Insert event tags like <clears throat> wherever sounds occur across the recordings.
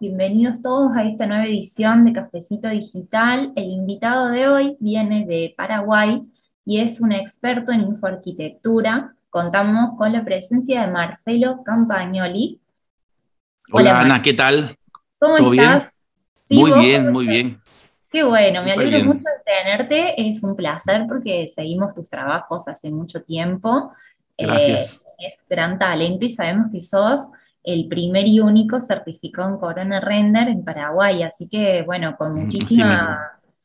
bienvenidos todos a esta nueva edición de Cafecito Digital. El invitado de hoy viene de Paraguay y es un experto en infoarquitectura. Contamos con la presencia de Marcelo Campagnoli. Hola, Ana, ¿qué tal? ¿Cómo estás? muy bien, muy bien. Qué bueno, me alegro mucho de tenerte. Es un placer porque seguimos tus trabajos hace mucho tiempo. Eh, Gracias. es gran talento y sabemos que sos el primer y único certificado en Corona Render en Paraguay. Así que, bueno, con mm, muchísima,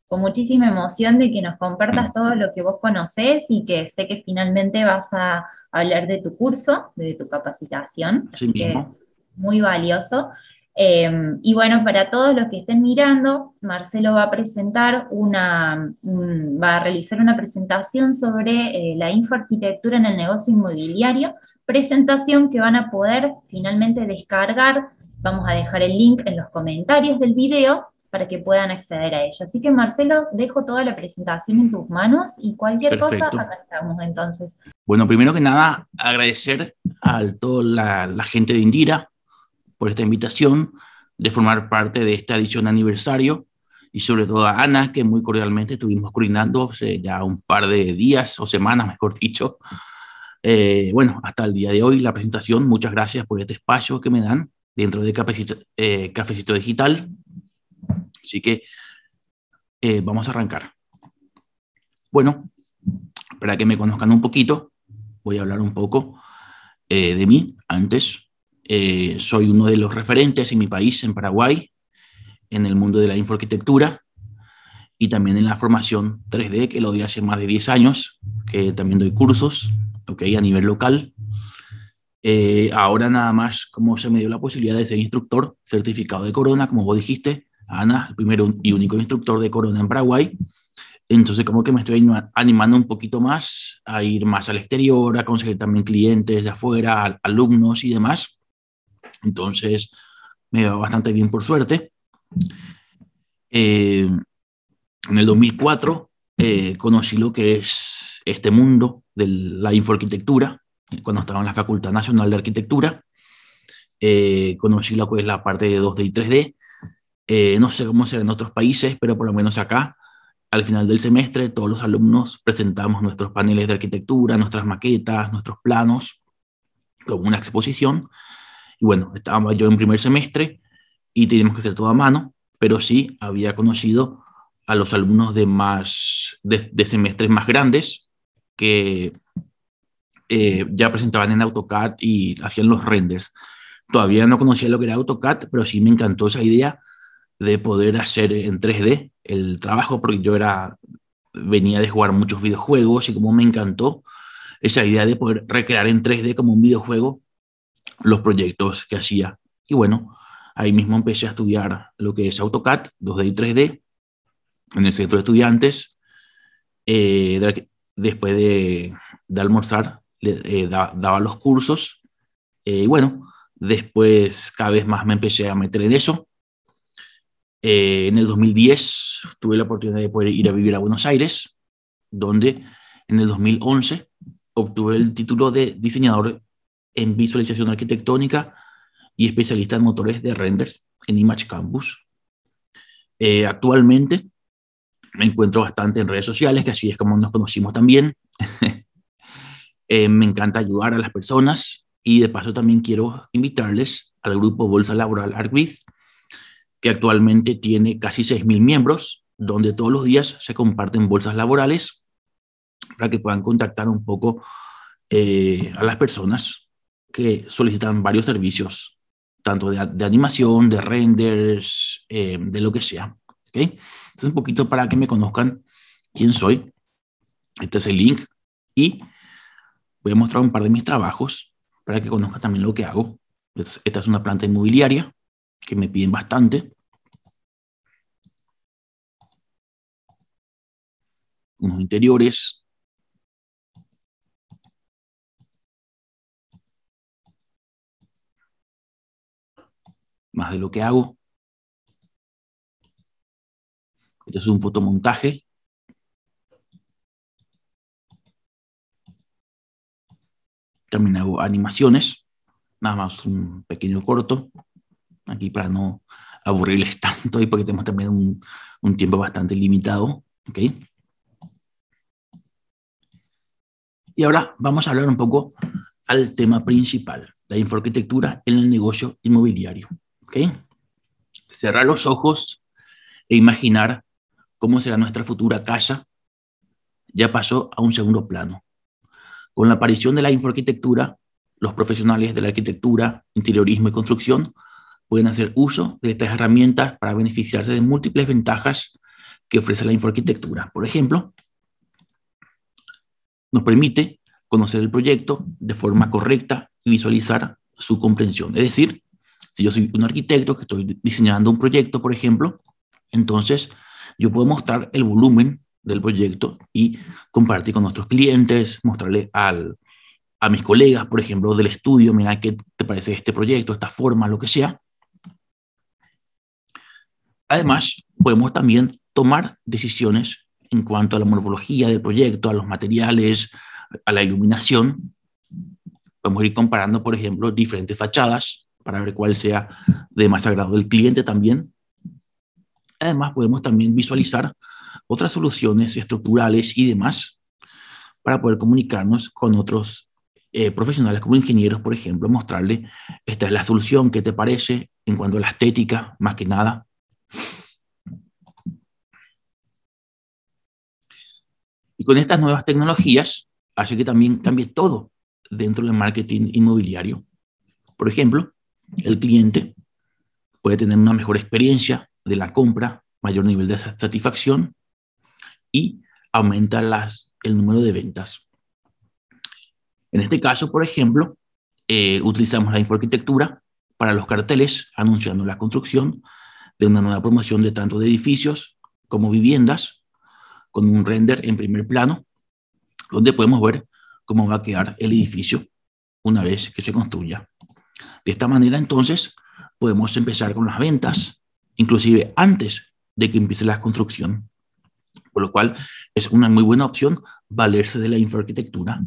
con muchísima emoción de que nos compartas mm. todo lo que vos conocés y que sé que finalmente vas a hablar de tu curso, de tu capacitación. muy valioso. Em, y bueno, para todos los que estén mirando, Marcelo va a presentar una, va a realizar una presentación sobre eh, la infoarquitectura en el negocio inmobiliario presentación que van a poder finalmente descargar. Vamos a dejar el link en los comentarios del video para que puedan acceder a ella. Así que Marcelo, dejo toda la presentación en tus manos y cualquier cosa, acá estamos entonces. Bueno, primero que nada, agradecer a toda la, gente de Indira por esta invitación de formar parte de esta edición aniversario y sobre todo a Ana, que muy cordialmente estuvimos coordinando ya un par de días o semanas, mejor dicho, eh, bueno, hasta el día de hoy la presentación. Muchas gracias por este espacio que me dan dentro de Cafecito, eh, Digital. Así que eh, vamos a arrancar. Bueno, para que me conozcan un poquito, voy a hablar un poco de mí antes. soy uno de los referentes en mi país, en Paraguay, en el mundo de la infoarquitectura y también en la formación 3D, que lo doy hace más de 10 años, que también doy cursos ¿okay? a nivel local. Eh, ahora nada más, como se me dio la posibilidad de ser instructor certificado de Corona, como vos dijiste, Ana, el primero y único instructor de Corona en Paraguay. Entonces, como que me estoy animando un poquito más a ir más al exterior, a conseguir también clientes de afuera, alumnos y demás. Entonces, me va bastante bien, por suerte. Eh, en el 2004 eh, conocí lo que es este mundo de la infoarquitectura, eh, cuando estaba en la Facultad Nacional de Arquitectura. Eh, conocí la que es la parte de 2D y 3D. Eh, no sé cómo será en otros países, pero por lo menos acá, al final del semestre, todos los alumnos presentamos nuestros paneles de arquitectura, nuestras maquetas, nuestros planos, como una exposición. Y bueno, estaba yo en primer semestre y teníamos que hacer todo a mano, pero sí había conocido a los alumnos de, más, de, de semestres más grandes que eh, ya presentaban en AutoCAD y hacían los renders. Todavía no conocía lo que era AutoCAD, pero sí me encantó esa idea de poder hacer en 3D el trabajo, porque yo era, venía de jugar muchos videojuegos y como me encantó esa idea de poder recrear en 3D como un videojuego los proyectos que hacía. Y bueno, ahí mismo empecé a estudiar lo que es AutoCAD, 2D y 3D, en el centro de estudiantes eh, después de, almorzar, le, eh, daba los cursos. Eh, y bueno, después cada vez más me empecé a meter en eso. Eh, en el 2010 tuve la oportunidad de poder ir a vivir a Buenos Aires, donde en el 2011 obtuve el título de diseñador en visualización arquitectónica y especialista en motores de renders en Image Campus. actualmente me encuentro bastante en redes sociales, que así es como nos conocimos también. <laughs> Eh, me encanta ayudar a las personas y de paso también quiero invitarles al grupo Bolsa Laboral Arguid, que actualmente tiene casi 6.000 miembros, donde todos los días se comparten bolsas laborales para que puedan contactar un poco eh, a las personas que solicitan varios servicios, tanto de, animación, de renders, eh, de lo que sea. ¿ok? Entonces, un poquito para que me conozcan quién soy. Este es el link y voy a mostrar un par de mis trabajos para que conozcan también lo que hago. Esta es una planta inmobiliaria que me piden bastante. Unos interiores, más de lo que hago. Esto es un fotomontaje. También hago animaciones, nada más un pequeño corto, aquí para no aburrirles <laughs> tanto y porque tenemos también un, tiempo bastante limitado. Y ahora vamos a hablar un poco al tema principal, la infraarquitectura en el negocio inmobiliario. Cerrar los ojos e imaginar cómo será nuestra futura casa, ya pasó a un segundo plano. Con la aparición de la infoarquitectura, los profesionales de la arquitectura, interiorismo y construcción pueden hacer uso de estas herramientas para beneficiarse de múltiples ventajas que ofrece la infoarquitectura. Por ejemplo, nos permite conocer el proyecto de forma correcta y visualizar su comprensión. Es decir, si yo soy un arquitecto que estoy diseñando un proyecto, por ejemplo, entonces yo puedo mostrar el volumen del proyecto y compartir con nuestros clientes, mostrarle al, a mis colegas, por ejemplo, del estudio, mira qué te parece este proyecto, esta forma, lo que sea. Además, podemos también tomar decisiones en cuanto a la morfología del proyecto, a los materiales, a la iluminación. Podemos ir comparando, por ejemplo, diferentes fachadas para ver cuál sea de más agrado del cliente también Además, podemos también visualizar otras soluciones estructurales y demás para poder comunicarnos con otros eh, profesionales como ingenieros, por ejemplo, mostrarle esta es la solución, que te parece en cuanto a la estética, más que nada. Y con estas nuevas tecnologías hace que también cambie todo dentro del marketing inmobiliario. Por ejemplo, el cliente puede tener una mejor experiencia de la compra, mayor nivel de satisfacción y aumenta el número de ventas. En este caso, por ejemplo, eh, utilizamos la infoarquitectura para los carteles anunciando la construcción de una nueva promoción de tanto de edificios como viviendas con un render en primer plano donde podemos ver cómo va a quedar el edificio una vez que se construya. De esta manera, entonces, podemos empezar con las ventas inclusive antes de que empiece la construcción. Por lo cual es una muy buena opción valerse de la infraarquitectura.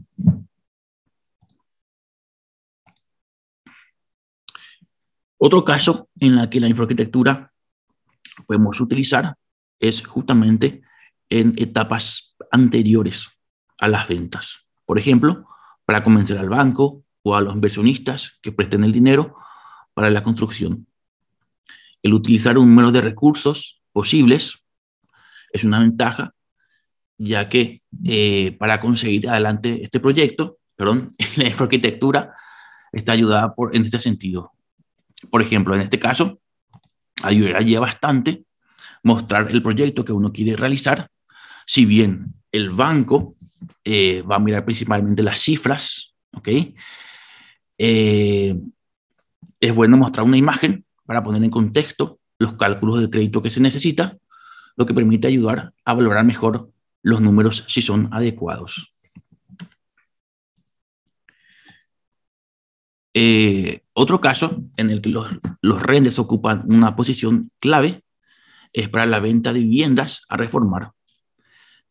Otro caso en el que la infraarquitectura podemos utilizar es justamente en etapas anteriores a las ventas. Por ejemplo, para convencer al banco o a los inversionistas que presten el dinero para la construcción el utilizar un número de recursos posibles es una ventaja, ya que eh, para conseguir adelante este proyecto, perdón, <laughs> la arquitectura está ayudada por, en este sentido. Por ejemplo, en este caso, ayudaría bastante mostrar el proyecto que uno quiere realizar, si bien el banco eh, va a mirar principalmente las cifras, ¿ok? Eh, es bueno mostrar una imagen para poner en contexto los cálculos del crédito que se necesita, lo que permite ayudar a valorar mejor los números si son adecuados. Eh, otro caso en el que los, renders ocupan una posición clave es para la venta de viviendas a reformar,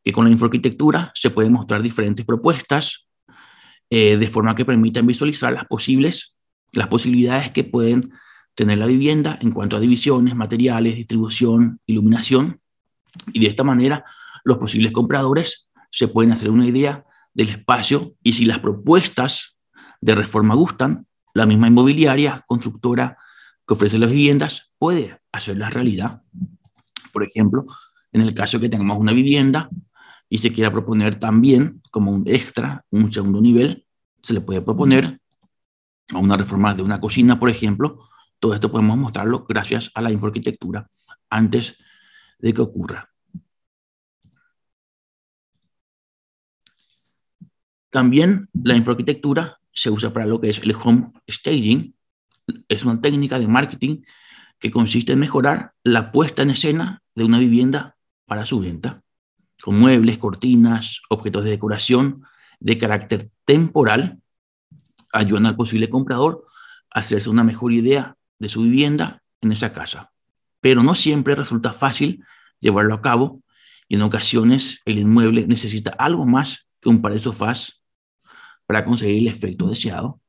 que con la infoarquitectura se pueden mostrar diferentes propuestas eh, de forma que permitan visualizar las posibles las posibilidades que pueden tener la vivienda en cuanto a divisiones, materiales, distribución, iluminación, y de esta manera los posibles compradores se pueden hacer una idea del espacio y si las propuestas de reforma gustan, la misma inmobiliaria, constructora que ofrece las viviendas puede hacerlas realidad. Por ejemplo, en el caso que tengamos una vivienda y se quiera proponer también como un extra, un segundo nivel, se le puede proponer a una reforma de una cocina, por ejemplo, todo esto podemos mostrarlo gracias a la infoarquitectura antes de que ocurra. También la infoarquitectura se usa para lo que es el home staging. Es una técnica de marketing que consiste en mejorar la puesta en escena de una vivienda para su venta, con muebles, cortinas, objetos de decoración de carácter temporal, ayudan al posible comprador a hacerse una mejor idea de su vivienda en esa casa. Pero no siempre resulta fácil llevarlo a cabo y en ocasiones el inmueble necesita algo más que un par de sofás para conseguir el efecto deseado.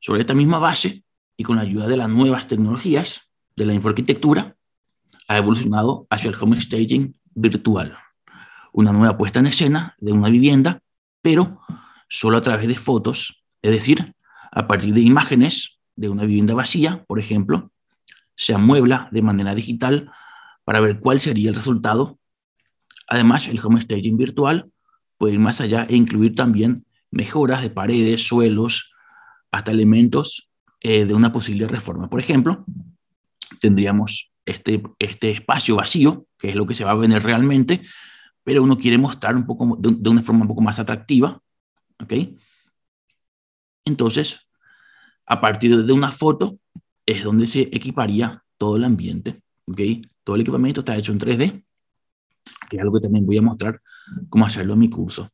Sobre esta misma base y con la ayuda de las nuevas tecnologías de la infoarquitectura, ha evolucionado hacia el home staging virtual, una nueva puesta en escena de una vivienda, pero solo a través de fotos, es decir, a partir de imágenes de una vivienda vacía, por ejemplo, se amuebla de manera digital para ver cuál sería el resultado. Además, el home staging virtual puede ir más allá e incluir también mejoras de paredes, suelos, hasta elementos eh, de una posible reforma. Por ejemplo, tendríamos este, este espacio vacío, que es lo que se va a vender realmente, pero uno quiere mostrar un poco, de, una forma un poco más atractiva. ¿ok? Entonces, a partir de una foto es donde se equiparía todo el ambiente, Todo el equipamiento está hecho en 3D, que es algo que también voy a mostrar cómo hacerlo en mi curso.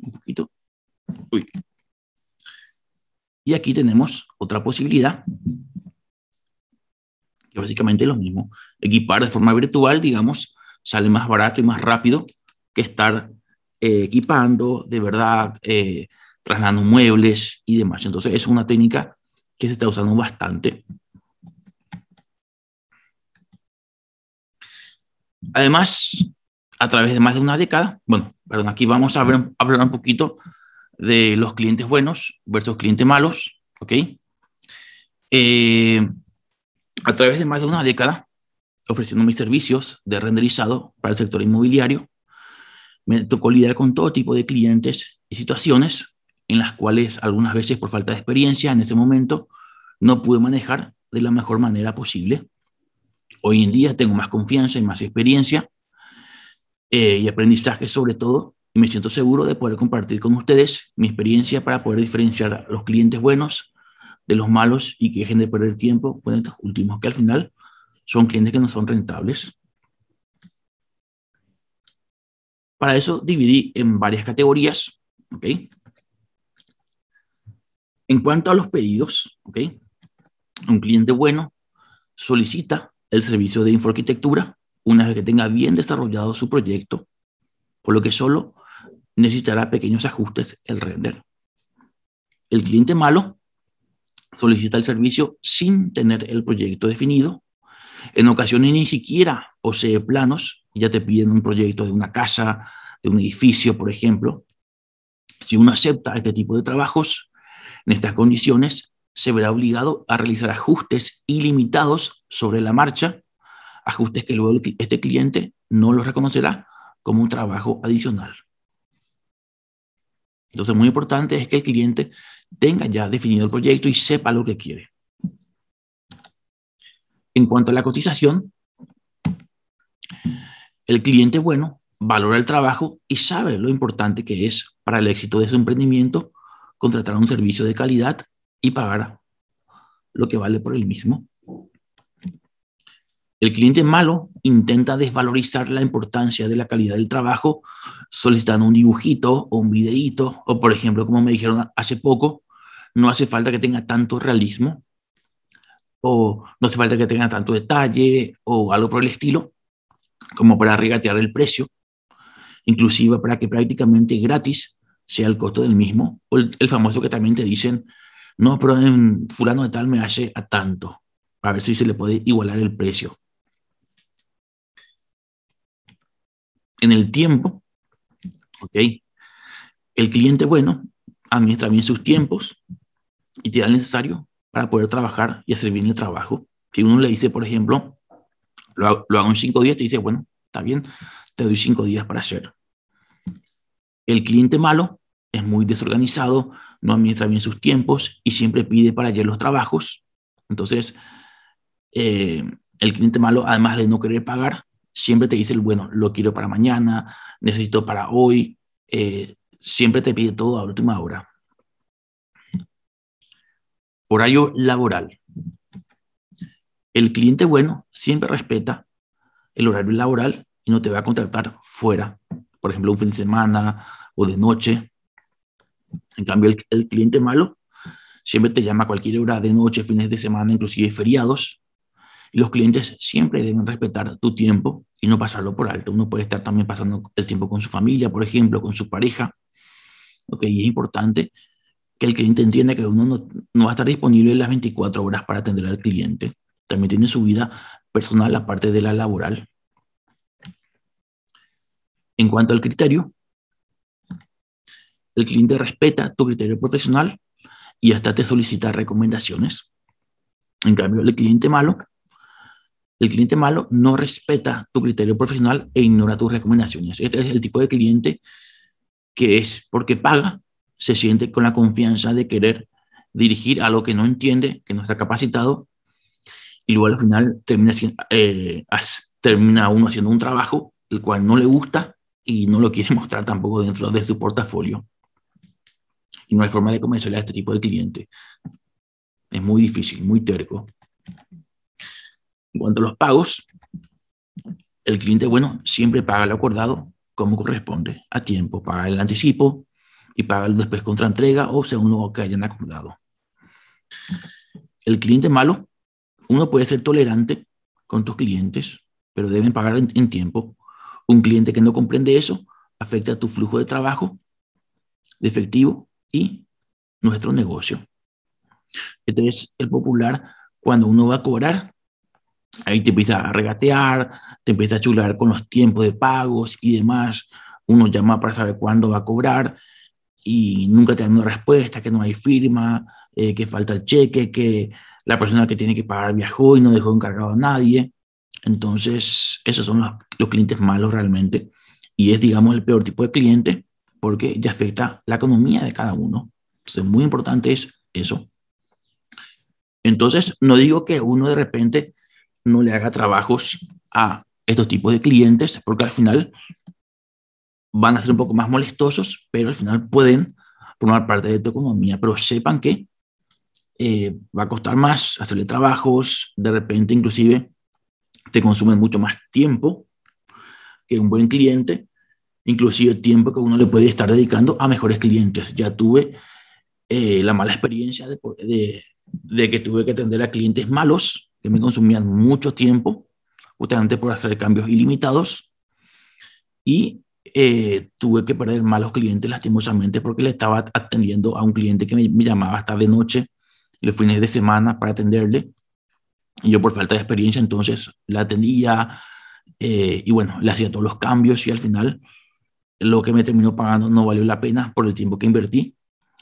Un poquito. Uy. Y aquí tenemos otra posibilidad, que básicamente es lo mismo. Equipar de forma virtual, digamos, sale más barato y más rápido que estar eh, equipando, de verdad, eh, trasladando muebles y demás. Entonces, es una técnica que se está usando bastante. Además, a través de más de una década, bueno, perdón, aquí vamos a, hablar un poquito de los clientes buenos versus clientes malos, ¿ok? Eh, a través de más de una década, ofreciendo mis servicios de renderizado para el sector inmobiliario, me tocó lidiar con todo tipo de clientes y situaciones en las cuales algunas veces por falta de experiencia en ese momento no pude manejar de la mejor manera posible. Hoy en día tengo más confianza y más experiencia eh, y aprendizaje sobre todo y me siento seguro de poder compartir con ustedes mi experiencia para poder diferenciar los clientes buenos de los malos y que dejen de perder tiempo con pues, estos últimos que al final son clientes que no son rentables. Para eso dividí en varias categorías. ¿ok? En cuanto a los pedidos, ¿ok? un cliente bueno solicita el servicio de infoarquitectura una vez que tenga bien desarrollado su proyecto, por lo que solo necesitará pequeños ajustes el render. El cliente malo solicita el servicio sin tener el proyecto definido. En ocasiones ni siquiera posee planos, ya te piden un proyecto de una casa, de un edificio, por ejemplo. Si uno acepta este tipo de trabajos, en estas condiciones, se verá obligado a realizar ajustes ilimitados sobre la marcha, ajustes que luego este cliente no los reconocerá como un trabajo adicional. Entonces, muy importante es que el cliente tenga ya definido el proyecto y sepa lo que quiere. En cuanto a la cotización, el cliente bueno valora el trabajo y sabe lo importante que es para el éxito de su emprendimiento contratar un servicio de calidad y pagar lo que vale por el mismo. El cliente malo intenta desvalorizar la importancia de la calidad del trabajo solicitando un dibujito o un videíto, o por ejemplo, como me dijeron hace poco, no hace falta que tenga tanto realismo, o no hace falta que tenga tanto detalle, o algo por el estilo, como para regatear el precio, inclusive para que prácticamente gratis sea el costo del mismo, o el, famoso que también te dicen, no, pero fulano de tal me hace a tanto, a ver si se le puede igualar el precio. En el tiempo, ¿ok? El cliente bueno administra bien sus tiempos y te da lo necesario para poder trabajar y hacer bien el trabajo. Si uno le dice, por ejemplo, lo, hago en cinco días, te dice, bueno, está bien, te doy cinco días para hacer. El cliente malo es muy desorganizado, no administra bien sus tiempos y siempre pide para ayer los trabajos. Entonces, eh, el cliente malo, además de no querer pagar, siempre te dice, bueno, lo quiero para mañana, necesito para hoy, eh, siempre te pide todo a última hora. Horario laboral. El cliente bueno siempre respeta el horario laboral y no te va a contactar fuera, por ejemplo, un fin de semana o de noche. En cambio, el, cliente malo siempre te llama a cualquier hora de noche, fines de semana, inclusive feriados. Y los clientes siempre deben respetar tu tiempo y no pasarlo por alto. Uno puede estar también pasando el tiempo con su familia, por ejemplo, con su pareja. Okay, y es importante que el cliente entienda que uno no, va a estar disponible las 24 horas para atender al cliente también tiene su vida personal aparte de la laboral. En cuanto al criterio, el cliente respeta tu criterio profesional y hasta te solicita recomendaciones. En cambio, el cliente malo, el cliente malo no respeta tu criterio profesional e ignora tus recomendaciones. Este es el tipo de cliente que es porque paga, se siente con la confianza de querer dirigir a lo que no entiende, que no está capacitado y luego al final eh, termina, uno haciendo un trabajo el cual no le gusta y no lo quiere <laughs> mostrar tampoco dentro de su portafolio. Y no hay forma de convencerle a este tipo de cliente. Es muy difícil, muy terco. En cuanto a los pagos, el cliente, bueno, siempre paga lo acordado como corresponde, a tiempo, paga el anticipo y paga después contra entrega o según lo que hayan acordado. El cliente malo uno puede ser tolerante con tus clientes, pero deben pagar en, tiempo. Un cliente que no comprende eso afecta tu flujo de trabajo, de efectivo y nuestro negocio. Este es el popular cuando uno va a cobrar. Ahí te empieza a regatear, te empieza a chular con los tiempos de pagos y demás. Uno llama para saber cuándo va a cobrar y nunca te dan una respuesta, que no hay firma, eh, que falta el cheque, que la persona que tiene que pagar viajó y no dejó encargado a nadie. Entonces, esos son los, clientes malos realmente. Y es, digamos, el peor tipo de cliente porque ya afecta la economía de cada uno. Entonces, muy importante es eso. Entonces, no digo que uno de repente no le haga trabajos a estos tipos de clientes, porque al final van a ser un poco más molestosos, pero al final pueden formar parte de tu economía. Pero sepan que eh, va a costar más hacerle trabajos, de repente inclusive te consumen mucho más tiempo que un buen cliente, inclusive tiempo que uno le puede estar dedicando a mejores clientes. Ya tuve eh, la mala experiencia de, que tuve que atender a clientes malos que me consumían mucho tiempo, justamente por hacer cambios ilimitados, y eh, tuve que perder malos clientes lastimosamente porque le estaba atendiendo a un cliente que me llamaba hasta de noche los fines de semana para atenderle. Y yo por falta de experiencia entonces la atendía eh, y bueno, le hacía todos los cambios y al final lo que me terminó pagando no valió la pena por el tiempo que invertí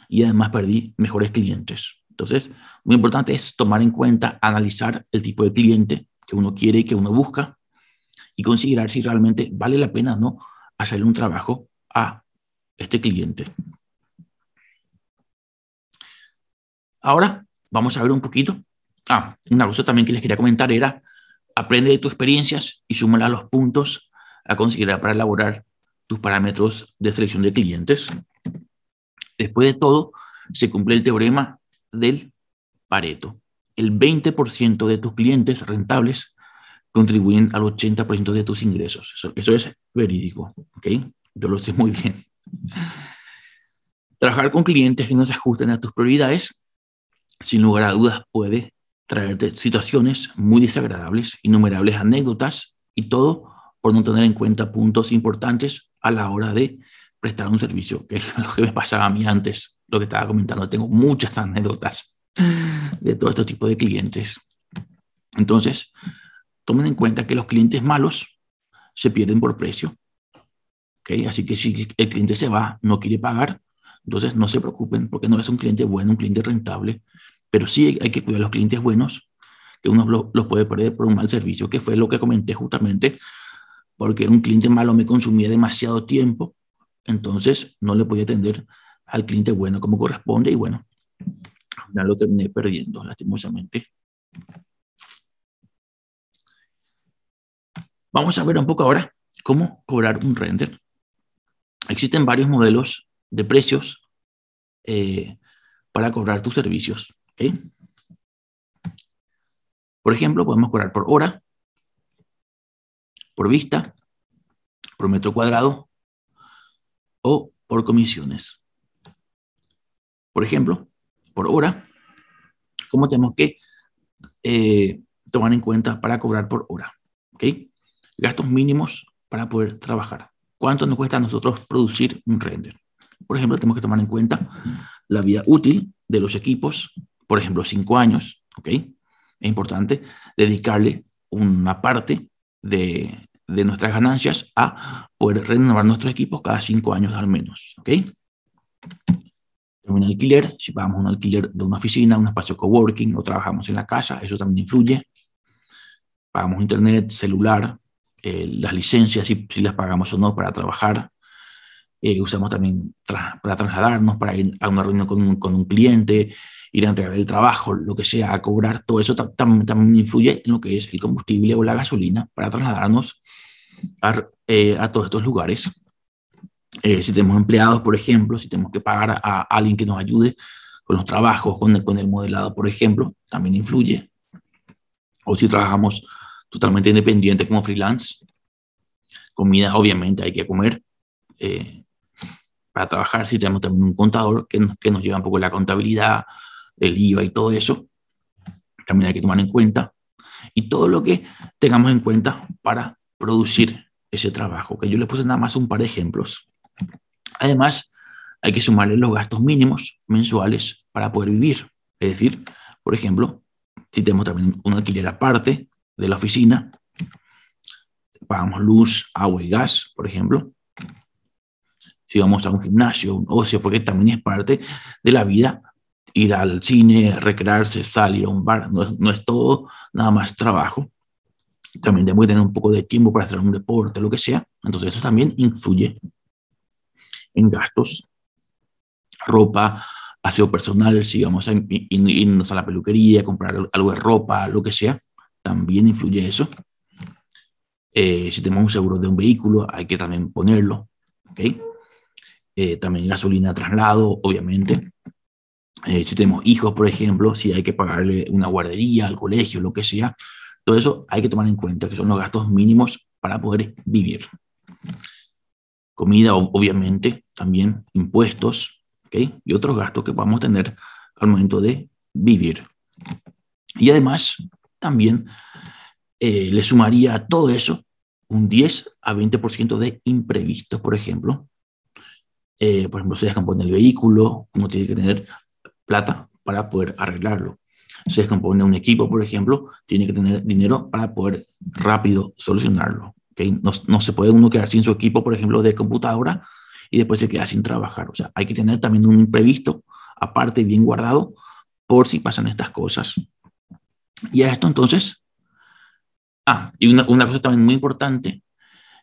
y además perdí mejores clientes. Entonces, muy importante es tomar en cuenta, analizar el tipo de cliente que uno quiere y que uno busca y considerar si realmente vale la pena no hacerle un trabajo a este cliente. Ahora, vamos a ver un poquito. Ah, una cosa también que les quería comentar era, aprende de tus experiencias y súmala a los puntos a considerar para elaborar tus parámetros de selección de clientes. Después de todo, se cumple el teorema del Pareto. El 20% de tus clientes rentables contribuyen al 80% de tus ingresos. Eso, eso es verídico, ¿ok? Yo lo sé muy bien. Trabajar con clientes que no se ajusten a tus prioridades sin lugar a dudas puede traerte situaciones muy desagradables, innumerables anécdotas y todo por no tener en cuenta puntos importantes a la hora de prestar un servicio, que es <laughs> lo que me pasaba a mí antes, lo que estaba comentando. Tengo muchas anécdotas <laughs> de todo este tipo de clientes. Entonces, tomen en cuenta que los clientes malos se pierden por precio. Así que si el cliente se va, no quiere pagar, entonces, no se preocupen porque no es un cliente bueno, un cliente rentable, pero sí hay que cuidar a los clientes buenos, que uno los puede perder por un mal servicio, que fue lo que comenté justamente, porque un cliente malo me consumía demasiado tiempo, entonces no le podía atender al cliente bueno como corresponde y bueno, ya lo terminé perdiendo, lastimosamente. Vamos a ver un poco ahora cómo cobrar un render. Existen varios modelos de precios eh, para cobrar tus servicios. Por ejemplo, podemos cobrar por hora, por vista, por metro cuadrado o por comisiones. Por ejemplo, por hora, ¿cómo tenemos que eh, tomar en cuenta para cobrar por hora? Gastos mínimos para poder trabajar. ¿Cuánto nos cuesta a nosotros producir un render? Por ejemplo, tenemos que tomar en cuenta la vida útil de los equipos, por ejemplo, cinco años, ¿ok? Es importante dedicarle una parte de, de nuestras ganancias a poder renovar nuestros equipos cada cinco años al menos, ¿ok? un alquiler, si pagamos un alquiler de una oficina, un espacio coworking o trabajamos en la casa, eso también influye. Pagamos internet, celular, eh, las licencias, si, si las pagamos o no para trabajar, eh, usamos también para trasladarnos, para ir a una reunión con un, cliente, ir a entregar el trabajo, lo que sea, a cobrar, todo eso también influye en lo que es el combustible o la gasolina para trasladarnos a, eh, todos estos lugares. Eh, si tenemos empleados, por ejemplo, si tenemos que pagar a, alguien que nos ayude con los trabajos, con el, con el modelado, por ejemplo, también influye. O si trabajamos totalmente independiente como freelance, comida obviamente hay que comer, para trabajar, si tenemos también un contador que que nos lleva un poco la contabilidad, el IVA y todo eso. También hay que tomar en cuenta. Y todo lo que tengamos en cuenta para producir ese trabajo, que yo les puse nada más un par de ejemplos. Además, hay que sumarle los gastos mínimos mensuales para poder vivir. Es decir, por ejemplo, si tenemos también un alquiler aparte de la oficina, pagamos luz, agua y gas, por ejemplo, vamos a un gimnasio, un ocio, porque también es parte de la vida ir al cine, recrearse, salir a un bar, no es, todo nada más trabajo. También tenemos que tener un poco de tiempo para hacer un deporte, lo que sea. Entonces eso también influye en gastos, ropa, aseo personal, si vamos a irnos a la peluquería, comprar algo de ropa, lo que sea, también influye eso. Eh, si tenemos un seguro de un vehículo, hay que también ponerlo. ¿okay? Eh, también gasolina traslado, obviamente. Eh, si tenemos hijos, por ejemplo, si hay que pagarle una guardería, al colegio, lo que sea, todo eso hay que tomar en cuenta, que son los gastos mínimos para poder vivir. Comida, obviamente, también impuestos y otros gastos que podamos tener al momento de vivir. Y además, también eh, le sumaría a todo eso un 10 a 20% de imprevistos, por ejemplo, eh, por ejemplo, se descompone el vehículo, uno tiene que tener plata para poder arreglarlo. Se descompone un equipo, por ejemplo, tiene que tener dinero para poder rápido solucionarlo. No, se puede uno quedar sin su equipo, por ejemplo, de computadora y después se queda sin trabajar. O sea, hay que tener también un imprevisto aparte bien guardado por si pasan estas cosas. Y a esto entonces, ah, y una, una cosa también muy importante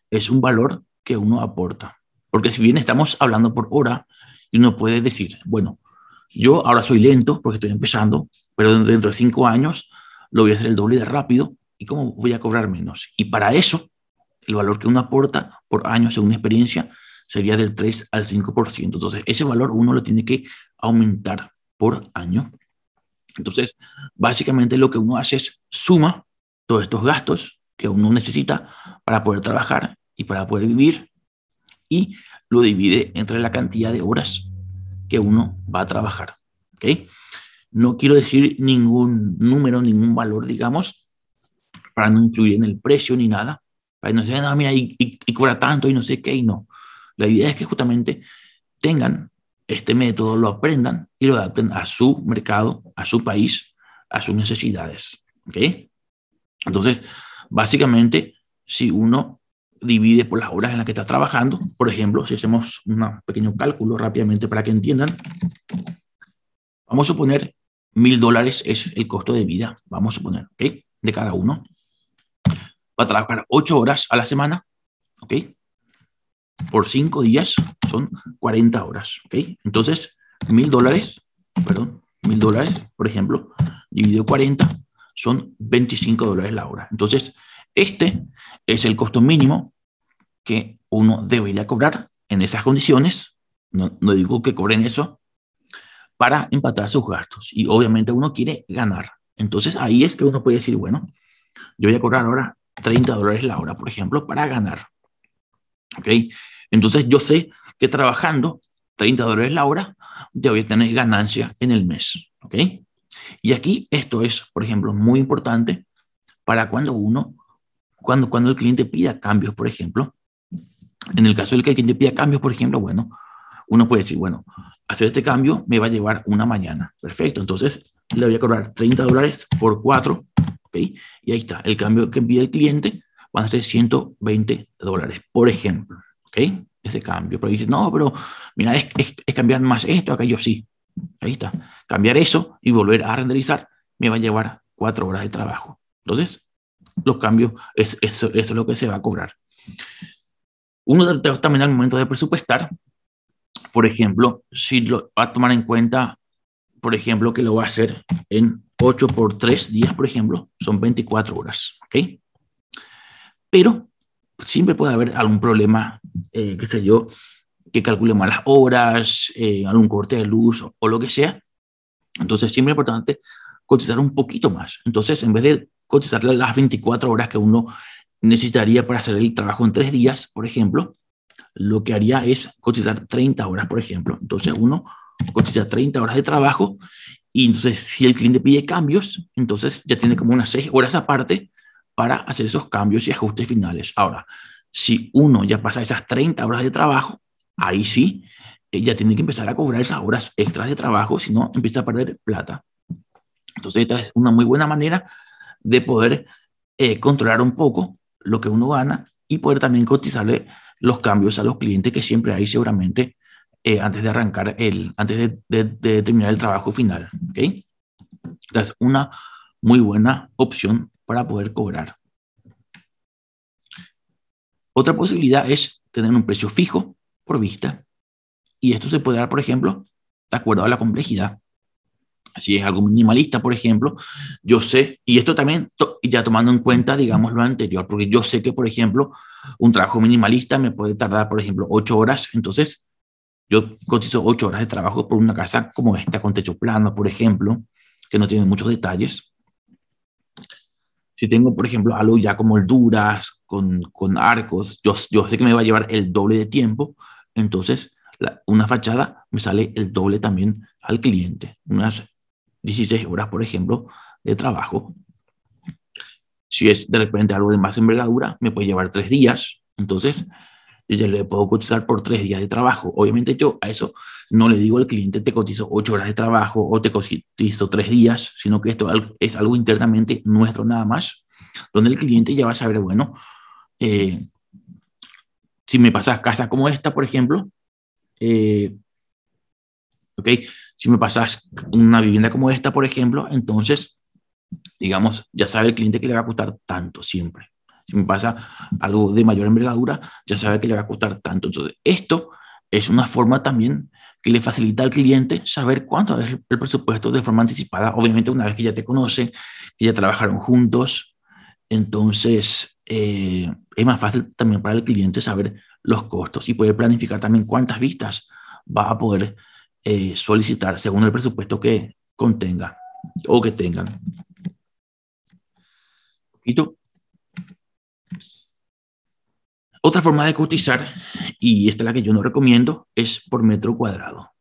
es un valor que uno aporta. Porque si bien estamos hablando por hora, y uno puede decir, bueno, yo ahora soy lento porque estoy empezando, pero dentro de cinco años lo voy a hacer el doble de rápido y cómo voy a cobrar menos. Y para eso, el valor que uno aporta por año según experiencia sería del 3 al 5%. Entonces, ese valor uno lo tiene que aumentar por año. Entonces, básicamente lo que uno hace es suma todos estos gastos que uno necesita para poder trabajar y para poder vivir y lo divide entre la cantidad de horas que uno va a trabajar. No quiero decir ningún número, ningún valor, digamos, para no influir en el precio ni nada, para no decir, no, mira, y, cobra tanto y no sé qué, y no. La idea es que justamente tengan este método, lo aprendan y lo adapten a su mercado, a su país, a sus necesidades. Entonces, básicamente, si uno divide por las horas en las que está trabajando. Por ejemplo, si hacemos un pequeño cálculo rápidamente para que entiendan, vamos a poner mil dólares es el costo de vida, vamos a poner ¿ok? De cada uno. Va a trabajar ocho horas a la semana, ¿ok? Por cinco días son 40 horas, ¿ok? Entonces, mil dólares, perdón, mil dólares, por ejemplo, dividido 40, son 25 dólares la hora. Entonces, este es el costo mínimo que uno debe a cobrar en esas condiciones. No, digo que cobren eso para empatar sus gastos. Y obviamente uno quiere ganar. Entonces ahí es que uno puede decir, bueno, yo voy a cobrar ahora 30 dólares la hora, por ejemplo, para ganar. ¿Ok? Entonces yo sé que trabajando 30 dólares la hora, ya voy a tener ganancia en el mes. ¿Ok? Y aquí esto es, por ejemplo, muy importante para cuando uno cuando, cuando el cliente pida cambios, por ejemplo, en el caso del que el cliente pida cambios, por ejemplo, bueno, uno puede decir, bueno, hacer este cambio me va a llevar una mañana. Perfecto, entonces le voy a cobrar 30 dólares por 4, ¿ok? Y ahí está, el cambio que pide el cliente van a ser 120 dólares, por ejemplo, ¿ok? Ese cambio. Pero dice no, pero mira, es, cambiar más esto, aquello sí. Ahí está. Cambiar eso y volver a renderizar me va a llevar 4 horas de trabajo. Entonces, los cambios, es, eso, es lo que se va a cobrar. Uno también al momento de presupuestar, por ejemplo, si lo va a tomar en cuenta, por ejemplo, que lo va a hacer en 8 por 3 días, por ejemplo, son 24 horas, ¿ok? Pero siempre puede haber algún problema, que eh, qué sé yo, que calcule malas horas, eh, algún corte de luz o, lo que sea. Entonces, siempre es importante cotizar un poquito más. Entonces, en vez de cotizar las 24 horas que uno necesitaría para hacer el trabajo en tres días, por ejemplo, lo que haría es cotizar 30 horas, por ejemplo. Entonces uno cotiza 30 horas de trabajo y entonces si el cliente pide cambios, entonces ya tiene como unas 6 horas aparte para hacer esos cambios y ajustes finales. Ahora, si uno ya pasa esas 30 horas de trabajo, ahí sí, eh, ya tiene que empezar a cobrar esas horas extras de trabajo, si no, empieza a perder plata. Entonces, esta es una muy buena manera de poder eh, controlar un poco lo que uno gana y poder también cotizarle los cambios a los clientes que siempre hay seguramente eh, antes de arrancar el, antes de, terminar el trabajo final. ¿ok? Es una muy buena opción para poder cobrar. Otra posibilidad es tener un precio fijo por vista. Y esto se puede dar, por ejemplo, de acuerdo a la complejidad si es algo minimalista, por ejemplo, yo sé, y esto también ya tomando en cuenta, digamos, lo anterior, porque yo sé que, por ejemplo, un trabajo minimalista me puede tardar, por ejemplo, ocho horas, entonces yo cotizo ocho horas de trabajo por una casa como esta, con techo plano, por ejemplo, que no tiene muchos detalles. Si tengo, por ejemplo, algo ya como el duras, con, con arcos, yo, yo sé que me va a llevar el doble de tiempo, entonces una fachada me sale el doble también al cliente. Unas 16 horas, por ejemplo, de trabajo. Si es de repente algo de más envergadura, me puede llevar tres días. Entonces, yo le puedo cotizar por tres días de trabajo. Obviamente yo a eso no le digo al cliente te cotizo ocho horas de trabajo o te cotizo tres días, sino que esto es algo internamente nuestro nada más, donde el cliente ya va a saber, bueno, eh, si me pasas casa como esta, por ejemplo, eh, Ok. okay, si me pasas una vivienda como esta, por ejemplo, entonces, digamos, ya sabe el cliente que le va a costar tanto siempre. Si me pasa algo de mayor envergadura, ya sabe que le va a costar tanto. Entonces, esto es una forma también que le facilita al cliente saber cuánto es el presupuesto de forma anticipada. Obviamente, una vez que ya te conocen, que ya trabajaron juntos, entonces eh, es más fácil también para el cliente saber los costos y poder planificar también cuántas vistas va a poder eh, solicitar según el presupuesto que contenga o que tengan. Otra forma de cotizar, y esta es la que yo no recomiendo, es por metro cuadrado.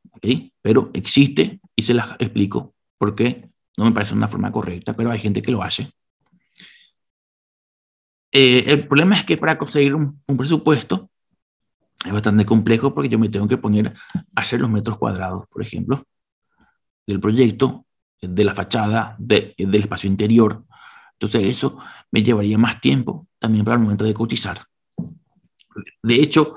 Pero existe y se las explico porque no me parece una forma correcta, pero hay gente que lo hace. Eh, el problema es que para conseguir un presupuesto es bastante complejo porque yo me tengo que poner a hacer los metros cuadrados, por ejemplo, del proyecto, de la fachada, del espacio interior. Entonces eso me llevaría más tiempo también para el momento de cotizar. De hecho,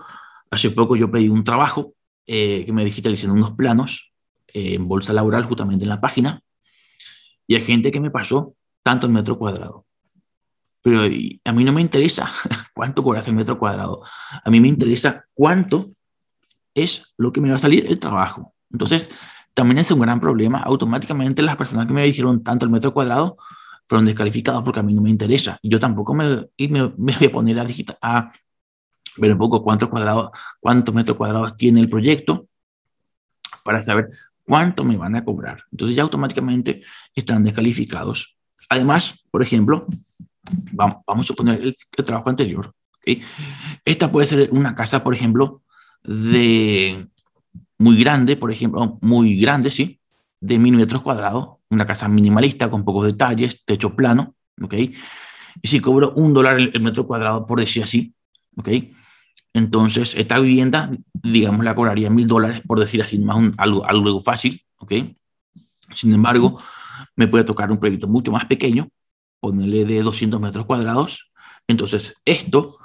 hace poco yo pedí un trabajo eh, que me digitalicen unos planos eh, en bolsa laboral justamente en la página y hay gente que me pasó tanto el metro cuadrado pero a mí no me interesa <laughs> cuánto cobras el metro cuadrado, a mí me interesa cuánto es lo que me va a salir el trabajo. Entonces, también es un gran problema. Automáticamente las personas que me dijeron tanto el metro cuadrado fueron descalificadas porque a mí no me interesa. yo tampoco me, <laughs> me, voy a poner a, a, ver un poco cuántos, cuadrados, cuántos metros cuadrados tiene el proyecto para saber cuánto me van a cobrar. Entonces ya automáticamente están descalificados. Además, por ejemplo, vamos, a suponer el, trabajo anterior. Esta puede ser una casa, por ejemplo, de muy grande, por ejemplo, muy grande, sí, de mil metros cuadrados, una casa minimalista con pocos detalles, techo plano, ¿ok? Y si cobro un dólar el metro cuadrado, por decir así, ¿ok? Entonces, esta vivienda, digamos, la cobraría mil dólares, por decir así, más algo, algo fácil, ¿ok? Sin embargo, me puede tocar un proyecto mucho más pequeño, ponerle de 200 metros cuadrados. Entonces, esto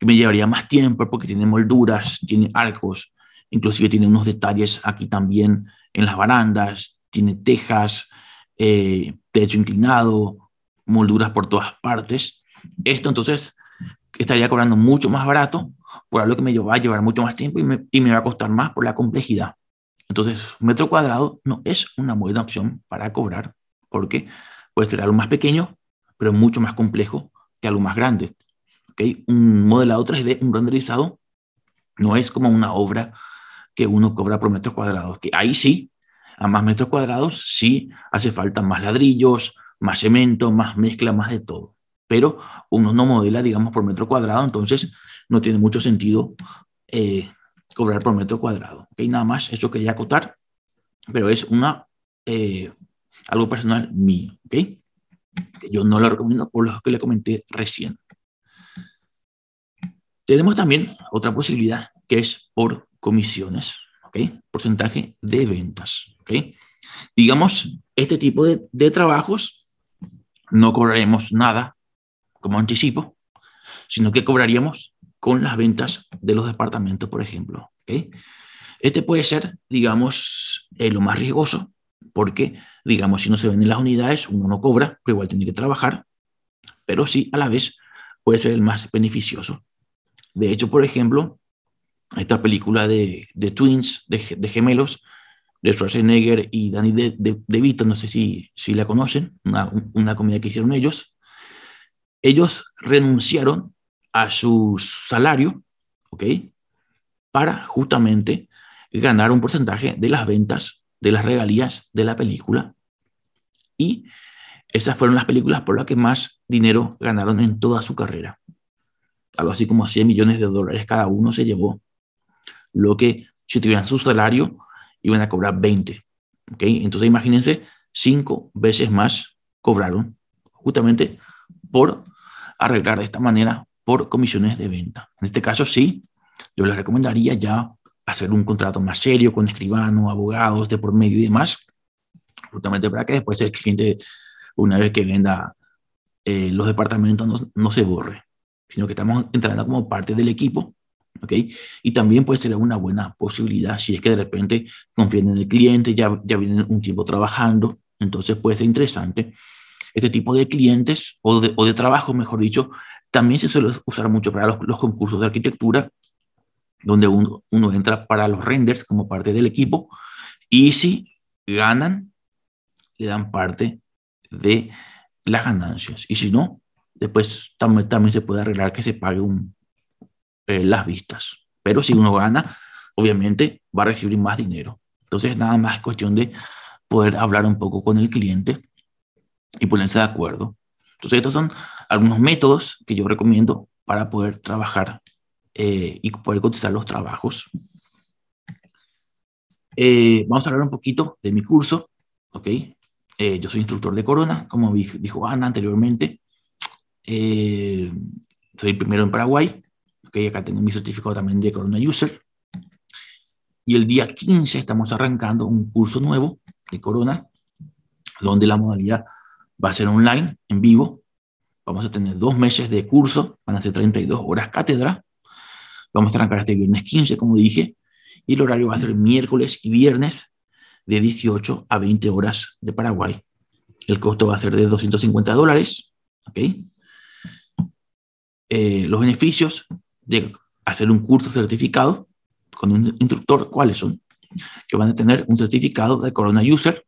que me llevaría más tiempo porque tiene molduras, tiene arcos, inclusive tiene unos detalles aquí también en las barandas, tiene tejas, eh, techo inclinado, molduras por todas partes. Esto entonces estaría cobrando mucho más barato por algo que me va a llevar mucho más tiempo y me, va a costar más por la complejidad. Entonces, metro cuadrado no es una buena opción para cobrar porque puede ser algo más pequeño pero mucho más complejo que algo más grande. ¿okay? Un modelado 3D, un renderizado, no es como una obra que uno cobra por metros cuadrados, que ahí sí, a más metros cuadrados sí hace falta más ladrillos, más cemento, más mezcla, más de todo. Pero uno no modela, digamos, por metro cuadrado, entonces no tiene mucho sentido eh, cobrar por metro cuadrado. ¿okay? Nada más, eso quería acotar, pero es una, eh, algo personal mío. ¿okay? que yo no lo recomiendo por lo que le comenté recién. Tenemos también otra posibilidad que es por comisiones, Porcentaje de ventas, ¿ok? Digamos, este tipo de, trabajos no cobraremos nada como anticipo, sino que cobraríamos con las ventas de los departamentos, por ejemplo. Este puede ser, digamos, eh, lo más riesgoso, porque, digamos, si no se venden las unidades, uno no cobra, pero igual tiene que trabajar, pero sí, a la vez, puede ser el más beneficioso. De hecho, por ejemplo, esta película de, de Twins, de, gemelos, de Schwarzenegger y Danny DeVito, no sé si, la conocen, una, comida que hicieron ellos, ellos renunciaron a su salario, ¿ok? Para justamente ganar un porcentaje de las ventas de las regalías de la película. Y esas fueron las películas por las que más dinero ganaron en toda su carrera. Algo así como 100 millones de dólares cada uno se llevó. Lo que si tuvieran su salario iban a cobrar 20. ¿okay? Entonces imagínense, cinco veces más cobraron justamente por arreglar de esta manera por comisiones de venta. En este caso sí, yo les recomendaría ya hacer un contrato más serio con escribanos, abogados, de por medio y demás, justamente para que después el cliente, una vez que venda eh, los departamentos, no, se borre, sino que estamos entrando como parte del equipo, ¿ok? Y también puede ser una buena posibilidad si es que de repente confían en el cliente, ya, ya vienen un tiempo trabajando, entonces puede ser interesante. Este tipo de clientes o de, o de trabajo, mejor dicho, también se suele usar mucho para los concursos de arquitectura donde uno, entra para los renders como parte del equipo y si ganan, le dan parte de las ganancias. Y si no, después también, también se puede arreglar que se pague eh, las vistas. Pero si uno gana, obviamente va a recibir más dinero. Entonces, nada más es cuestión de poder hablar un poco con el cliente y ponerse de acuerdo. Entonces, estos son algunos métodos que yo recomiendo para poder trabajar eh, y poder cotizar los trabajos. Eh, vamos a hablar un poquito de mi curso, ¿ok? Eh, yo soy instructor de Corona, como dijo Ana anteriormente. soy el primero en Paraguay, ¿ok? Acá tengo mi certificado también de Corona User. Y el día 15 estamos arrancando un curso nuevo de Corona, donde la modalidad va a ser online, en vivo. Vamos a tener dos meses de curso, van a ser 32 horas cátedra Vamos a arrancar este viernes 15, como dije, y el horario va a ser miércoles y viernes de 18 a 20 horas de Paraguay. El costo va a ser de 250 dólares. ¿ok? Eh, los beneficios de hacer un curso certificado con un instructor, ¿cuáles son? Que van a tener un certificado de Corona User,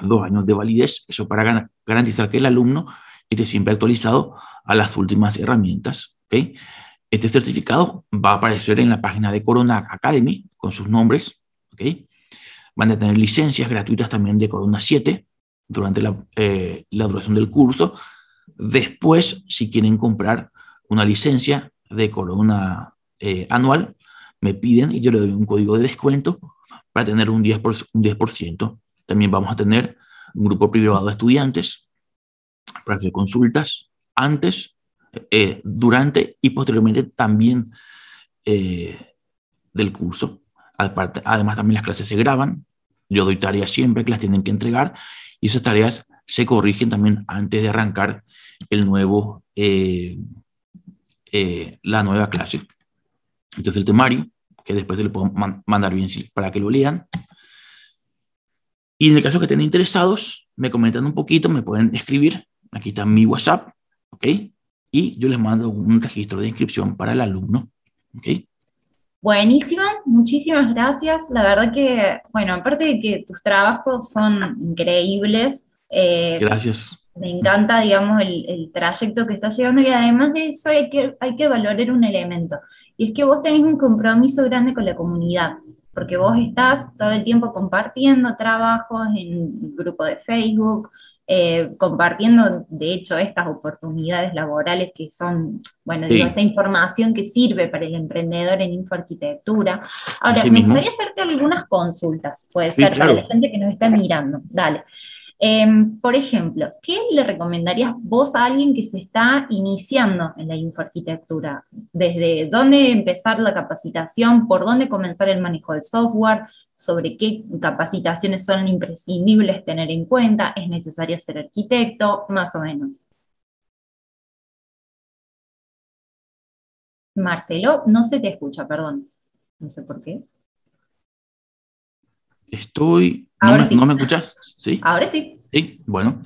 dos años de validez, eso para garantizar que el alumno esté siempre actualizado a las últimas herramientas. ¿ok? Este certificado va a aparecer en la página de Corona Academy con sus nombres. ¿okay? Van a tener licencias gratuitas también de Corona 7 durante eh, la, duración del curso. Después, si quieren comprar una licencia de Corona eh, anual, me piden y yo le doy un código de descuento para tener un 10%. Un 10%. También vamos a tener un grupo privado de estudiantes para hacer consultas antes eh, durante y posteriormente también eh, del curso. además también las clases se graban, yo doy tareas siempre que las tienen que entregar y esas tareas se corrigen también antes de arrancar el nuevo, eh, la nueva clase. Entonces el temario, que después le puedo mandar bien para que lo lean. Y en el caso que estén interesados, me comentan un poquito, me pueden escribir. Aquí está mi WhatsApp, ¿ok? y yo les mando un registro de inscripción para el alumno. ¿okay? Buenísimo, muchísimas gracias. La verdad que, bueno, aparte de que tus trabajos son increíbles. Eh, gracias. Me encanta, digamos, el, el, trayecto que estás llevando y además de eso hay que, hay que valorar un elemento y es que vos tenés un compromiso grande con la comunidad porque vos estás todo el tiempo compartiendo trabajos en el grupo de Facebook, eh, compartiendo, de hecho, estas oportunidades laborales que son, bueno, digo, esta información que sirve para el emprendedor en infoarquitectura. Ahora, me gustaría hacerte algunas consultas, puede ser, para la gente que nos está mirando. Dale. Em, por ejemplo, ¿qué le recomendarías vos a alguien que se está iniciando en la infoarquitectura? ¿Desde dónde empezar la capacitación? ¿Por dónde comenzar el manejo del software? sobre qué capacitaciones son imprescindibles tener en cuenta, es necesario ser arquitecto, más o menos. Marcelo, no se te escucha, perdón. No sé por qué. Estoy... ¿No, me, escuchas? ¿Sí? Ahora sí. Sí, bueno.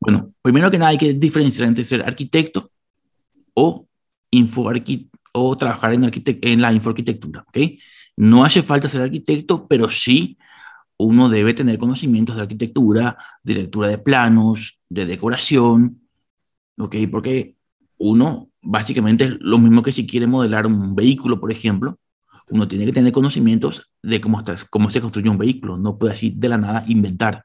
Bueno, primero que nada hay que diferenciar entre ser arquitecto o, o trabajar en, en la infoarquitectura, ¿ok? No hace falta ser arquitecto, pero sí uno debe tener conocimientos de arquitectura, de lectura de planos, de decoración, ¿ok? Porque uno básicamente es lo mismo que si quiere modelar un vehículo, por ejemplo, uno tiene que tener conocimientos de cómo, está, cómo se construye un vehículo, no puede así de la nada inventar.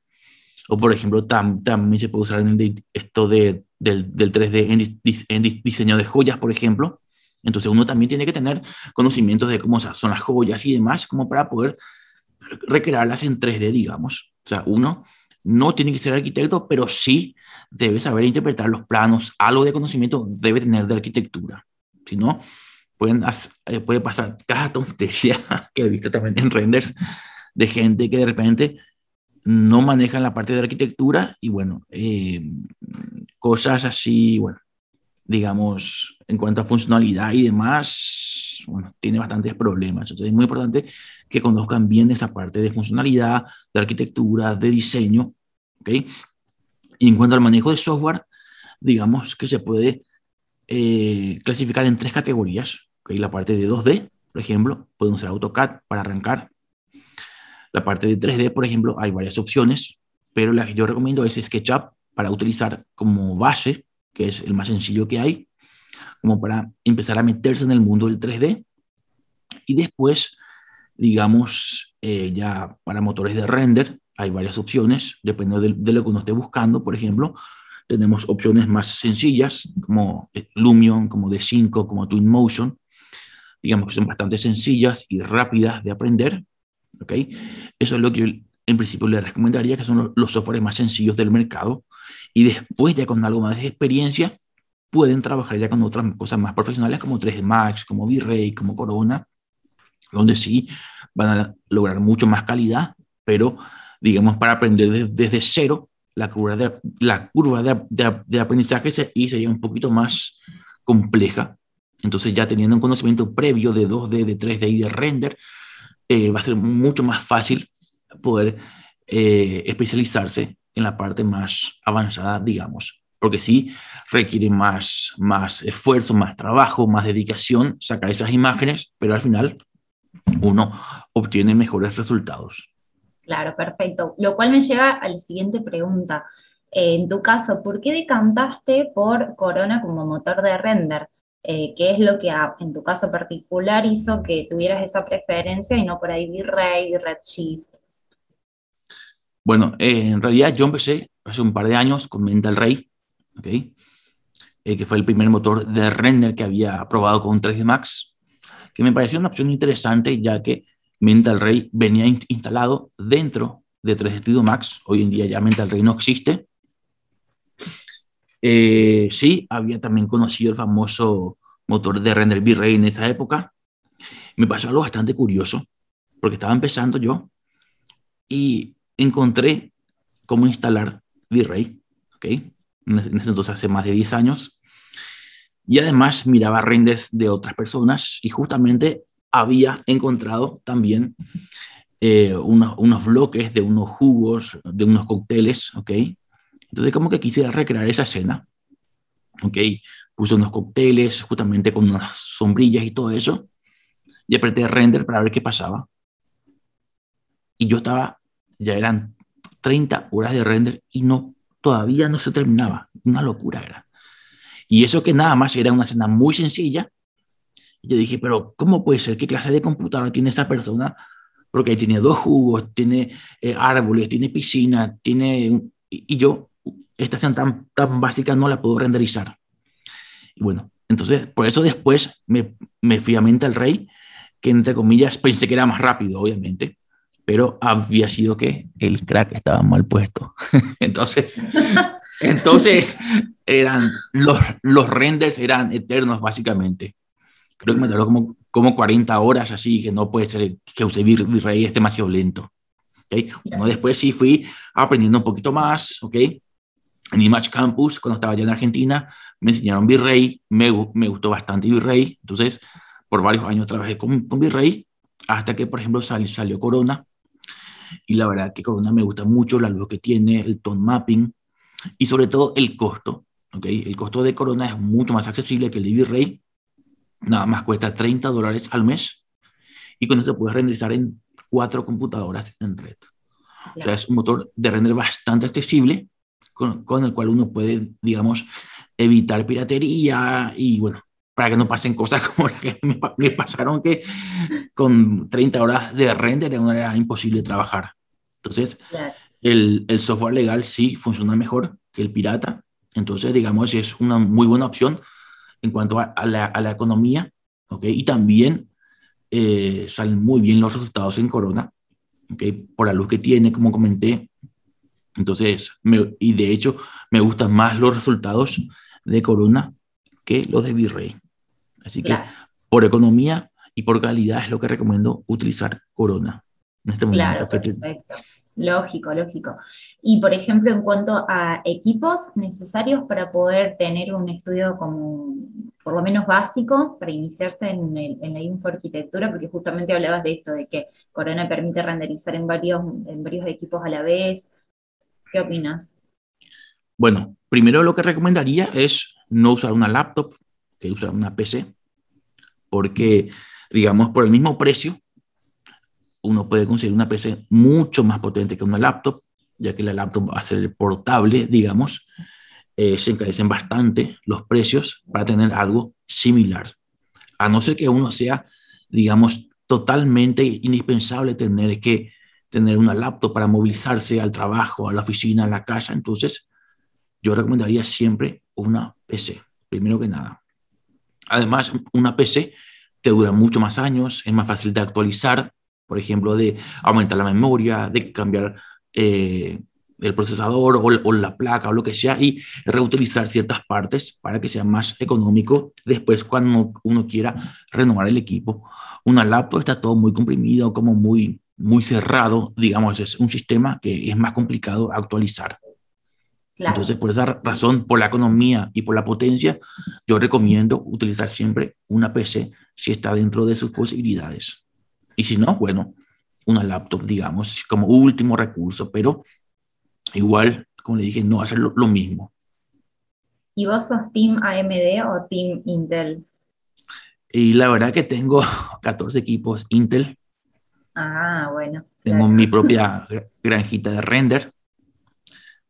O por ejemplo, también se puede usar en esto de, del, 3D en, diseño de joyas, por ejemplo, entonces uno también tiene que tener conocimientos de cómo son las joyas y demás, como para poder recrearlas en 3D, digamos. O sea, uno no tiene que ser arquitecto, pero sí debe saber interpretar los planos, algo de conocimiento debe tener de arquitectura. Si no, pueden eh, puede pasar cada tontería <laughs> que he visto también en renders de gente que de repente no manejan la parte de arquitectura y bueno, eh, cosas así, bueno, digamos, en cuanto a funcionalidad y demás, bueno, tiene bastantes problemas. Entonces es muy importante que conozcan bien esa parte de funcionalidad, de arquitectura, de diseño. ¿okay? Y en cuanto al manejo de software, digamos que se puede eh, clasificar en tres categorías. ¿okay? La parte de 2D, por ejemplo, podemos usar AutoCAD para arrancar. La parte de 3D, por ejemplo, hay varias opciones, pero la que yo recomiendo es SketchUp para utilizar como base que es el más sencillo que hay, como para empezar a meterse en el mundo del 3D. Y después, digamos, eh, ya para motores de render, hay varias opciones, dependiendo de, lo que uno esté buscando. Por ejemplo, tenemos opciones más sencillas, como eh, Lumion, como D5, como Twinmotion, digamos que son bastante sencillas y rápidas de aprender. ¿okay? Eso es lo que en principio le recomendaría, que son los softwares más sencillos del mercado y después, ya con algo más de experiencia, pueden trabajar ya con otras cosas más profesionales como 3D Max, como V-Ray, como Corona, donde sí van a lograr mucho más calidad, pero digamos para aprender desde cero, la curva de, la curva de, aprendizaje sería un poquito más compleja. Entonces ya teniendo un conocimiento previo de 2D, de 3D y de render, eh, va a ser mucho más fácil poder eh, especializarse en la parte más avanzada, digamos, porque sí requiere más, más esfuerzo, más trabajo, más dedicación sacar esas imágenes, pero al final uno obtiene mejores resultados. Claro, perfecto. Lo cual me lleva a la siguiente pregunta. en tu caso, ¿por qué decantaste por Corona como motor de render? Eh, ¿Qué es lo que ah, en tu caso particular hizo que tuvieras esa preferencia y no por ahí v Redshift? Bueno, eh, en realidad yo empecé hace un par de años con Mental Ray, eh, que fue el primer motor de render que había probado con 3D Max, que me pareció una opción interesante ya que Mental Ray venía instalado dentro de 3D Max. Hoy en día ya Mental Ray no existe. Eh, sí, había también conocido el famoso motor de render V-Ray en esa época. Me pasó algo bastante curioso, porque estaba empezando yo y encontré cómo instalar Virrey, ¿ok? En ese entonces hace más de 10 años. Y además miraba renders de otras personas y justamente había encontrado también eh, unos, bloques de unos jugos, de unos cócteles, ¿ok? Entonces como que quise recrear esa escena, ¿ok? Puse unos cócteles justamente con unas sombrillas y todo eso y apreté render para ver qué pasaba. Y yo estaba ya eran 30 horas de render y no, todavía no se terminaba. Una locura era. Y eso que nada más era una escena muy sencilla. Yo dije, pero ¿cómo puede ser? ¿Qué clase de computadora tiene esta persona? Porque tiene dos jugos, tiene eh, árboles, tiene piscina, tiene... Y, yo, esta escena tan, tan básica no la puedo renderizar. Y bueno, entonces, por eso después me, me fui a Mente al Rey, que entre comillas pensé que era más rápido, obviamente pero había sido que el crack estaba mal puesto. <laughs> entonces, <laughs> entonces eran los, los renders eran eternos básicamente. Creo que me tardó como, como 40 horas así, que no puede ser que usted virrey es demasiado lento. ¿okay? Bueno, después sí fui aprendiendo un poquito más, ¿ok? En Image Campus, cuando estaba allá en Argentina, me enseñaron Virrey, me, me gustó bastante Virrey, entonces por varios años trabajé con, con Virrey, hasta que, por ejemplo, salió Corona, y la verdad que Corona me gusta mucho la luz que tiene, el tone mapping y sobre todo el costo. ¿okay? El costo de Corona es mucho más accesible que el de V-Ray, nada más cuesta 30 dólares al mes y con eso puedes renderizar en cuatro computadoras en red. O sea, es un motor de render bastante accesible con, con el cual uno puede, digamos, evitar piratería y bueno, para que no pasen cosas <laughs> como las que me, pasaron, que con 30 horas de render era imposible trabajar. Entonces, el, el, software legal sí funciona mejor que el pirata. Entonces, digamos, es una muy buena opción en cuanto a, la, a la, economía, ¿ok? Y también eh, salen muy bien los resultados en Corona, okay Por la luz que tiene, como comenté. Entonces, y de hecho, me gustan más los resultados de Corona que los de Virrey. Así que por economía y por calidad es lo que recomiendo utilizar Corona en este momento. perfecto. Lógico, lógico. Y por ejemplo, en cuanto a equipos necesarios para poder tener un estudio como por lo menos básico para iniciarse en, en la infoarquitectura, porque justamente hablabas de esto, de que Corona permite renderizar en varios, en varios equipos a la vez. ¿Qué opinas? Bueno, primero lo que recomendaría es no usar una laptop, que usar una PC, porque, digamos, por el mismo precio, uno puede conseguir una PC mucho más potente que una laptop, ya que la laptop va a ser portable, digamos, eh, se encarecen bastante los precios para tener algo similar. A no ser que uno sea, digamos, totalmente indispensable tener que tener una laptop para movilizarse al trabajo, a la oficina, a la casa. Entonces, yo recomendaría siempre una PC, primero que nada. Además, una PC te dura mucho más años, es más fácil de actualizar, por ejemplo, de aumentar la memoria, de cambiar eh, el procesador o, la placa o lo que sea y reutilizar ciertas partes para que sea más económico después cuando uno quiera renovar el equipo. Una laptop está todo muy comprimido, como muy, muy cerrado, digamos, es un sistema que es más complicado actualizar. Entonces, por esa razón, por la economía y por la potencia, yo recomiendo utilizar siempre una PC si está dentro de sus posibilidades. Y si no, bueno, una laptop, digamos, como último recurso, pero igual, como le dije, no hacer lo, mismo. ¿Y vos sos Team AMD o Team Intel? Y la verdad que tengo 14 <laughs> equipos Intel. Ah, bueno. Tengo mi propia granjita de render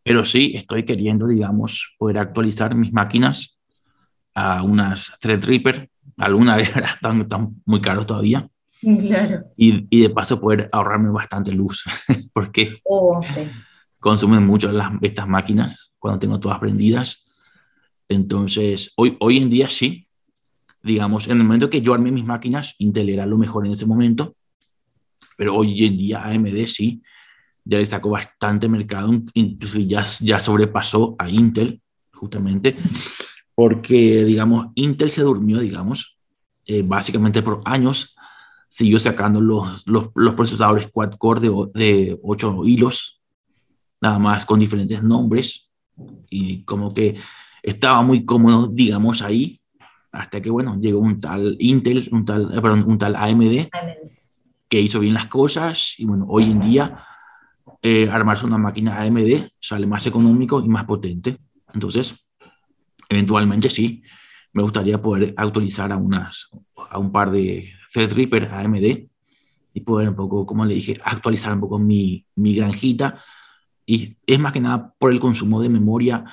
pero sí estoy queriendo, digamos, poder actualizar mis máquinas a unas Threadripper, alguna vez <laughs> están, están muy caros todavía. <laughs> Claro. Y, de paso poder ahorrarme bastante luz, <laughs> porque oh, consumen mucho las, estas máquinas cuando tengo todas prendidas. Entonces, hoy, hoy en día sí, digamos, en el momento que yo armé mis máquinas, Intel era lo mejor en ese momento, pero hoy en día AMD sí ya le sacó bastante mercado, incluso ya, ya sobrepasó a Intel, justamente, porque, digamos, Intel se durmió, digamos, eh, básicamente por años, siguió sacando los, los, procesadores quad-core de, de 8 hilos, nada más con diferentes nombres, y como que estaba muy cómodo, digamos, ahí, hasta que, bueno, llegó un tal Intel, un tal, eh, perdón, un tal AMD, que hizo bien las cosas, y bueno, hoy en día armarse una máquina AMD sale más económico y más potente. Entonces, eventualmente sí, me gustaría poder actualizar a, unas, a un par de Threadripper AMD y poder un poco, como le dije, actualizar un poco mi, granjita. Y es más que nada por el consumo de memoria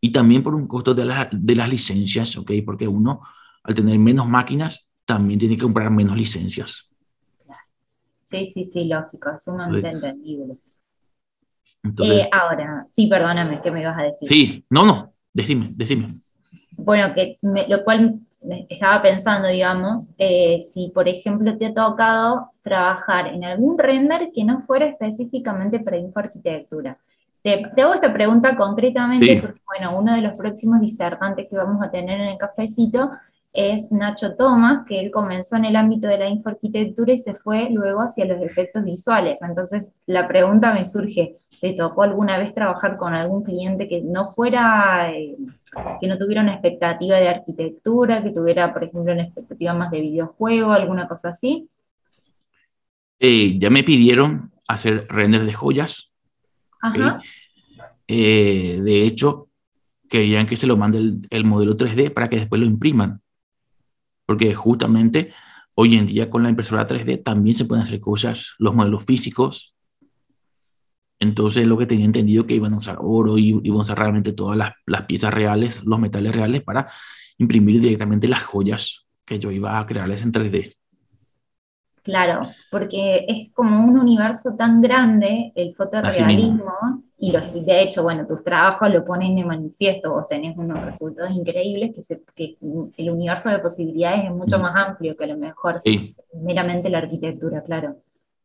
y también por un costo de, las licencias, Porque uno, al tener menos máquinas, también tiene que comprar menos licencias. Sí, sí, sí, lógico, es sumamente entendible. Eh, ahora, sí, perdóname, ¿qué me ibas a decir? Sí, no, no, decime, decime. Bueno, lo cual estaba pensando, digamos, eh, si por ejemplo te ha tocado trabajar en algún render que no fuera específicamente para infoarquitectura. Te, hago esta pregunta concretamente porque, bueno, uno de los próximos disertantes que vamos a tener en el cafecito es Nacho Thomas, que él comenzó en el ámbito de la infoarquitectura y se fue luego hacia los efectos visuales. Entonces, la pregunta me surge, ¿Te tocó alguna vez trabajar con algún cliente que no fuera, eh, que no tuviera una expectativa de arquitectura, que tuviera, por ejemplo, una expectativa más de videojuego, alguna cosa así? Eh, ya me pidieron hacer renders de joyas. Ajá. Eh, de hecho, querían que se lo mande el, el modelo 3D para que después lo impriman. Porque justamente hoy en día con la impresora 3D también se pueden hacer cosas, los modelos físicos, entonces lo que tenía entendido que iban a usar oro y iban a usar realmente todas las, las, piezas reales, los metales reales para imprimir directamente las joyas que yo iba a crearles en 3D. Claro, porque es como un universo tan grande el fotorrealismo y los, de hecho, bueno, tus trabajos lo ponen de manifiesto, vos tenés unos resultados increíbles que, que el universo de posibilidades es mucho mm. más amplio que a lo mejor meramente la arquitectura, claro.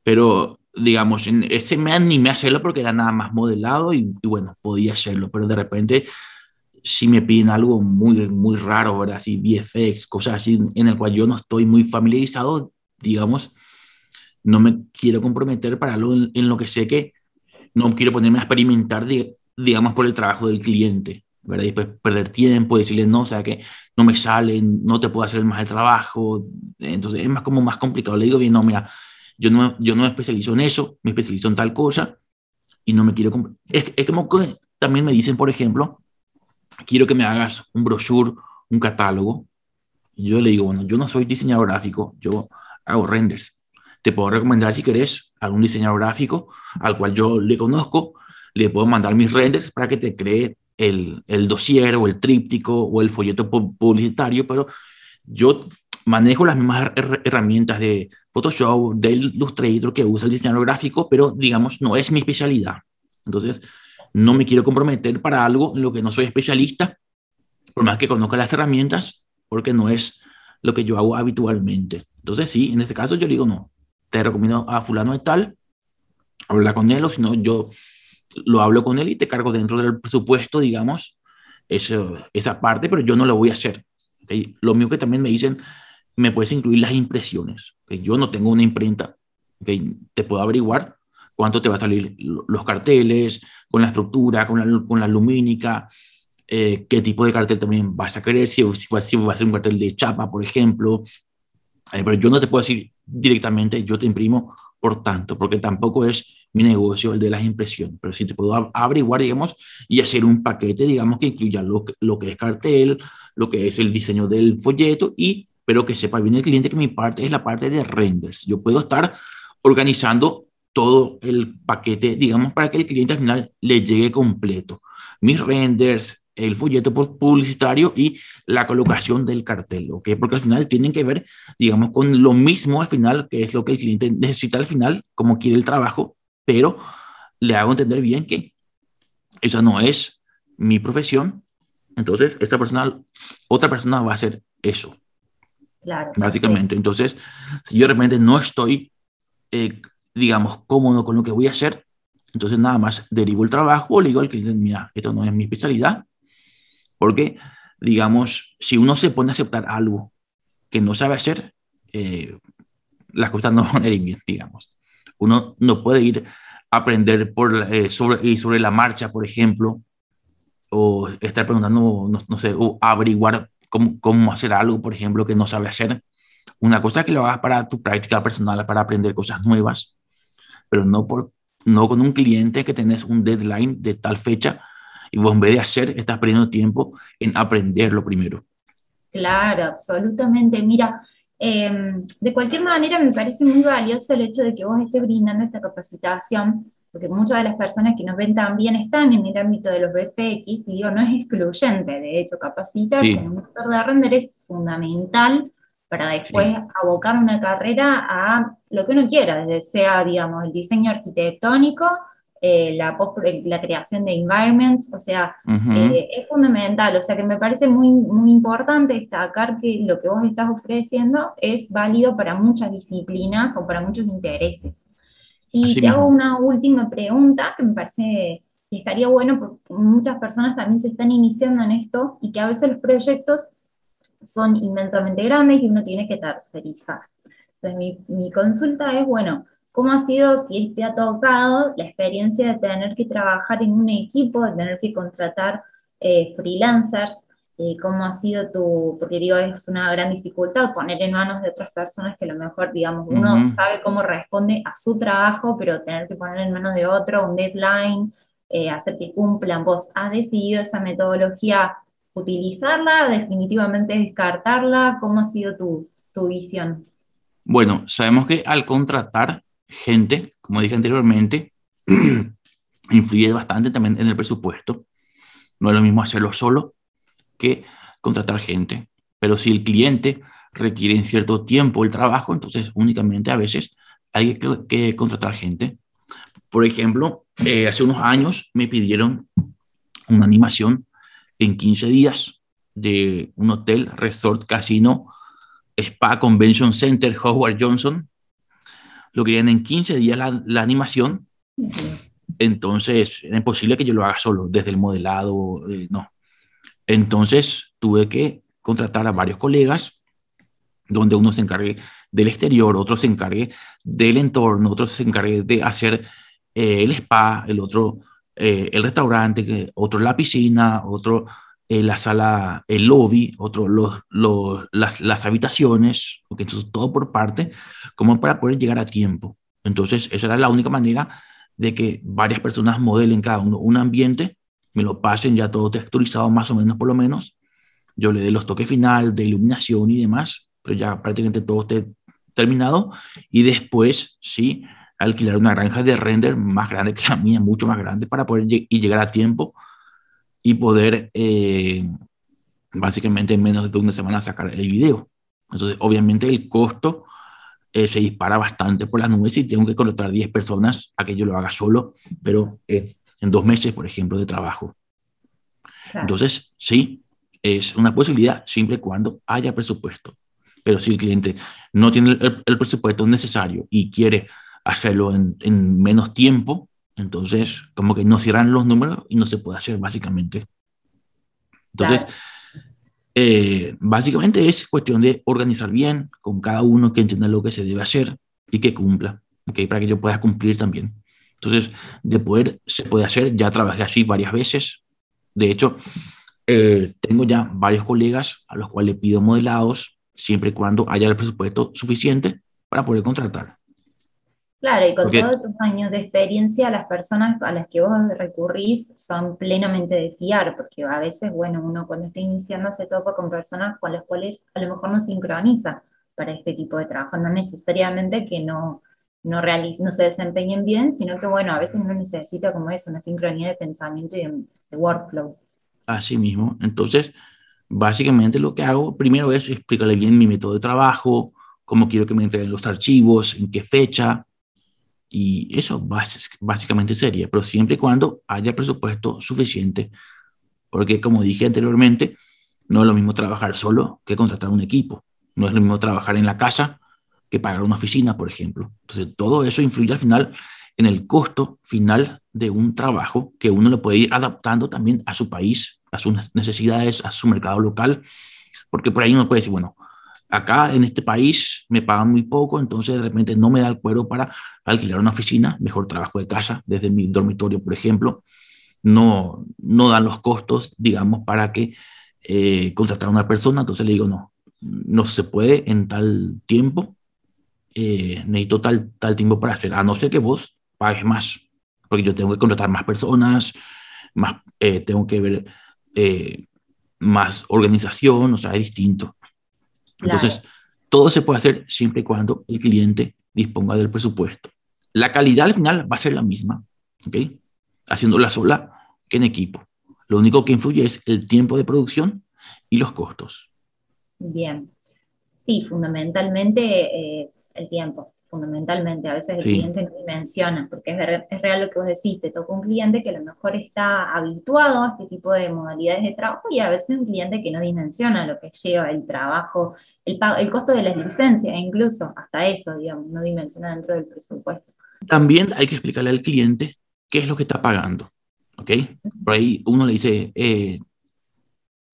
Pero digamos, en ese me animé a hacerlo porque era nada más modelado y, bueno, podía hacerlo, pero de repente si me piden algo muy, muy raro, ¿verdad? Así VFX, cosas así, en el cual yo no estoy muy familiarizado, digamos, no me quiero comprometer para algo en, lo que sé que no quiero ponerme a experimentar, digamos, por el trabajo del cliente, ¿verdad? Y después perder tiempo, decirle, no, o sea, que no me sale, no te puedo hacer más el trabajo, entonces es más como más complicado, le digo bien, no, mira, yo no, yo no me especializo en eso, me especializo en tal cosa y no me quiero... Es, es como que también me dicen, por ejemplo, quiero que me hagas un brochure, un catálogo. yo le digo, bueno, yo no soy diseñador gráfico, yo hago renders. Te puedo recomendar, si querés, algún diseñador gráfico al cual yo le conozco, le puedo mandar mis renders para que te cree el, el dossier o el tríptico o el folleto publicitario, pero yo manejo las mismas herramientas de Photoshop, de Illustrator que usa el diseñador gráfico, pero digamos, no es mi especialidad. Entonces, no me quiero comprometer para algo en lo que no soy especialista, por más que conozca las herramientas, porque no es lo que yo hago habitualmente. Entonces, sí, en este caso yo digo, no, te recomiendo a fulano de tal, habla con él, o si no, yo lo hablo con él y te cargo dentro del presupuesto, digamos, esa parte, pero yo no lo voy a hacer. Lo mío que también me dicen, me puedes incluir las impresiones. que Yo no tengo una imprenta. que Te puedo averiguar cuánto te va a salir los carteles, con la estructura, con la, con la lumínica, eh, qué tipo de cartel también vas a querer, si, si, va a ser un cartel de chapa, por ejemplo. Eh, pero yo no te puedo decir directamente, yo te imprimo por tanto, porque tampoco es mi negocio el de las impresiones, pero sí te puedo averiguar, digamos, y hacer un paquete, digamos, que incluya lo que es cartel, lo que es el diseño del folleto y pero que sepa bien el cliente que mi parte es la parte de renders. Yo puedo estar organizando todo el paquete, digamos, para que el cliente al final le llegue completo. Mis renders, el folleto publicitario y la colocación del cartel, ¿ok? Porque al final tienen que ver, digamos, con lo mismo al final, que es lo que el cliente necesita al final, como quiere el trabajo, pero le hago entender bien que esa no es mi profesión, entonces esta persona, otra persona va a hacer eso. Básicamente. Entonces, si yo realmente no estoy, eh, digamos, cómodo con lo que voy a hacer, entonces nada más derivo el trabajo o le digo al cliente, mira, esto no es mi especialidad, porque, digamos, si uno se pone a aceptar algo que no sabe hacer, eh, las cosas no <laughs> van a ir bien, digamos. Uno no puede ir a aprender eh, sobre, y sobre la marcha, por ejemplo, o estar preguntando, no, no sé, o averiguar cómo, hacer algo, por ejemplo, que no sabe hacer. Una cosa que lo hagas para tu práctica personal, para aprender cosas nuevas, pero no, por, no con un cliente que tenés un deadline de tal fecha y vos en vez de hacer, estás perdiendo tiempo en aprenderlo primero. Claro, absolutamente. Mira, em, de cualquier manera me parece muy valioso el hecho de que vos estés brindando esta capacitación porque muchas de las personas que nos ven también están en el ámbito de los BFX, y digo, no es excluyente, de hecho, capacitarse en un motor de render es fundamental para después abocar una carrera a lo que uno quiera, desde sea, digamos, el diseño arquitectónico, eh, eh, la, creación de environments, o sea, eh, es fundamental, o sea que me parece muy importante destacar que lo que vos estás ofreciendo es válido para muchas disciplinas o para muchos intereses. Y te hago una última pregunta que me parece que estaría bueno porque muchas personas también se están iniciando en esto y que a veces los proyectos son inmensamente grandes y uno tiene que tercerizar. Entonces mi, consulta es, bueno, ¿Cómo ha sido, si te ha tocado, la experiencia de tener que trabajar en un equipo, de tener que contratar eh, freelancers, cómo ha sido tu, porque digo, es una gran dificultad poner en manos de otras personas que a lo mejor, digamos, uno sabe cómo responde a su trabajo, pero tener que poner en manos de otro un deadline, eh, hacer que cumplan, vos has decidido esa metodología, utilizarla, definitivamente descartarla, ¿cómo ha sido tu, tu visión? Bueno, sabemos que al contratar gente, como dije anteriormente, <clears throat> influye bastante también en el presupuesto. No es lo mismo hacerlo solo que contratar gente. Pero si el cliente requiere en cierto tiempo el trabajo, entonces únicamente a veces hay que, contratar gente. Por ejemplo, eh, hace unos años me pidieron una animación en 15 días de un hotel, resort, casino, spa, convention center, Howard Johnson. Lo querían en 15 días la, animación. Entonces era imposible que yo lo haga solo, desde el modelado, eh, no. Entonces tuve que contratar a varios colegas, donde uno se encargue del exterior, otro se encargue del entorno, otro se encargue de hacer eh, el spa, el otro eh, el restaurante, otro la piscina, otro eh, la sala, el lobby, otro las, habitaciones, porque entonces todo por parte, como para poder llegar a tiempo. Entonces, esa era la única manera de que varias personas modelen cada uno un ambiente me lo pasen ya todo texturizado más o menos por lo menos, yo le dé los toques final de iluminación y demás, pero ya prácticamente todo esté terminado y después, sí, alquilar una granja de render más grande que la mía, mucho más grande para poder llegar a tiempo y poder eh, básicamente en menos de una semana sacar el video. Entonces, obviamente el costo eh, se dispara bastante por las nubes y tengo que contratar 10 personas a que yo lo haga solo, pero eh, en dos meses, por ejemplo, de trabajo. Entonces, sí, es una posibilidad siempre y cuando haya presupuesto. Pero si el cliente no tiene el, presupuesto necesario y quiere hacerlo en, menos tiempo, entonces como que no cierran los números y no se puede hacer básicamente. Entonces, eh, básicamente es cuestión de organizar bien con cada uno que entienda lo que se debe hacer y que cumpla, ¿okay? para que yo pueda cumplir también. Entonces, de poder, se puede hacer. Ya trabajé así varias veces. De hecho, eh, tengo ya varios colegas a los cuales le pido modelados siempre y cuando haya el presupuesto suficiente para poder contratar. Claro, y con todos tus años de experiencia, las personas a las que vos recurrís son plenamente de fiar, porque a veces, bueno, uno cuando está iniciando se topa con personas con las cuales a lo mejor no sincroniza para este tipo de trabajo, no necesariamente que no, no, no se desempeñen bien, sino que, bueno, a veces uno necesita como es una sincronía de pensamiento y de, de workflow. Así mismo. Entonces, básicamente lo que hago primero es explicarle bien mi método de trabajo, cómo quiero que me entreguen los archivos, en qué fecha. Y eso básicamente sería, pero siempre y cuando haya presupuesto suficiente. Porque como dije anteriormente, no es lo mismo trabajar solo que contratar un equipo. No es lo mismo trabajar en la casa que pagar una oficina, por ejemplo. Entonces, todo eso influye al final en el costo final de un trabajo que uno le puede ir adaptando también a su país, a sus necesidades, a su mercado local, porque por ahí uno puede decir, bueno, acá en este país me pagan muy poco, entonces de repente no me da el cuero para alquilar una oficina, mejor trabajo de casa desde mi dormitorio, por ejemplo. No, no dan los costos, digamos, para que eh, contratar a una persona, entonces le digo, no, no se puede en tal tiempo, eh, necesito tal, tal tiempo para hacer, a no ser que vos pagues más, porque yo tengo que contratar más personas, más, eh, tengo que ver eh, más organización, o sea, es distinto. Entonces, todo se puede hacer siempre y cuando el cliente disponga del presupuesto. La calidad al final va a ser la misma, ¿ok? Haciéndola sola que en equipo. Lo único que influye es el tiempo de producción y los costos. Bien. Sí, fundamentalmente eh, el tiempo, fundamentalmente. A veces el cliente no dimensiona, porque es, real lo que vos decís, te toca un cliente que a lo mejor está habituado a este tipo de modalidades de trabajo y a veces un cliente que no dimensiona lo que lleva el trabajo, el, el costo de las licencias, e incluso hasta eso, digamos, no dimensiona dentro del presupuesto. También hay que explicarle al cliente qué es lo que está pagando, ¿ok? Por ahí uno le dice, eh,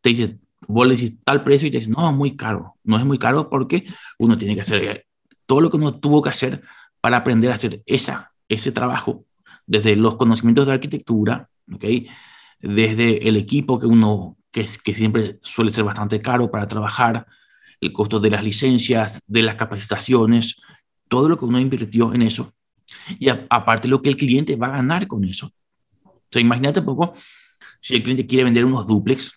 te dice, vos le decís tal precio y te dice no, muy caro. No es muy caro porque uno tiene que hacer todo lo que uno tuvo que hacer para aprender a hacer esa, ese trabajo, desde los conocimientos de arquitectura, ¿okay? desde el equipo que uno, que, que siempre suele ser bastante caro para trabajar, el costo de las licencias, de las capacitaciones, todo lo que uno invirtió en eso. Y aparte lo que el cliente va a ganar con eso. O sea, imagínate un poco si el cliente quiere vender unos duplex,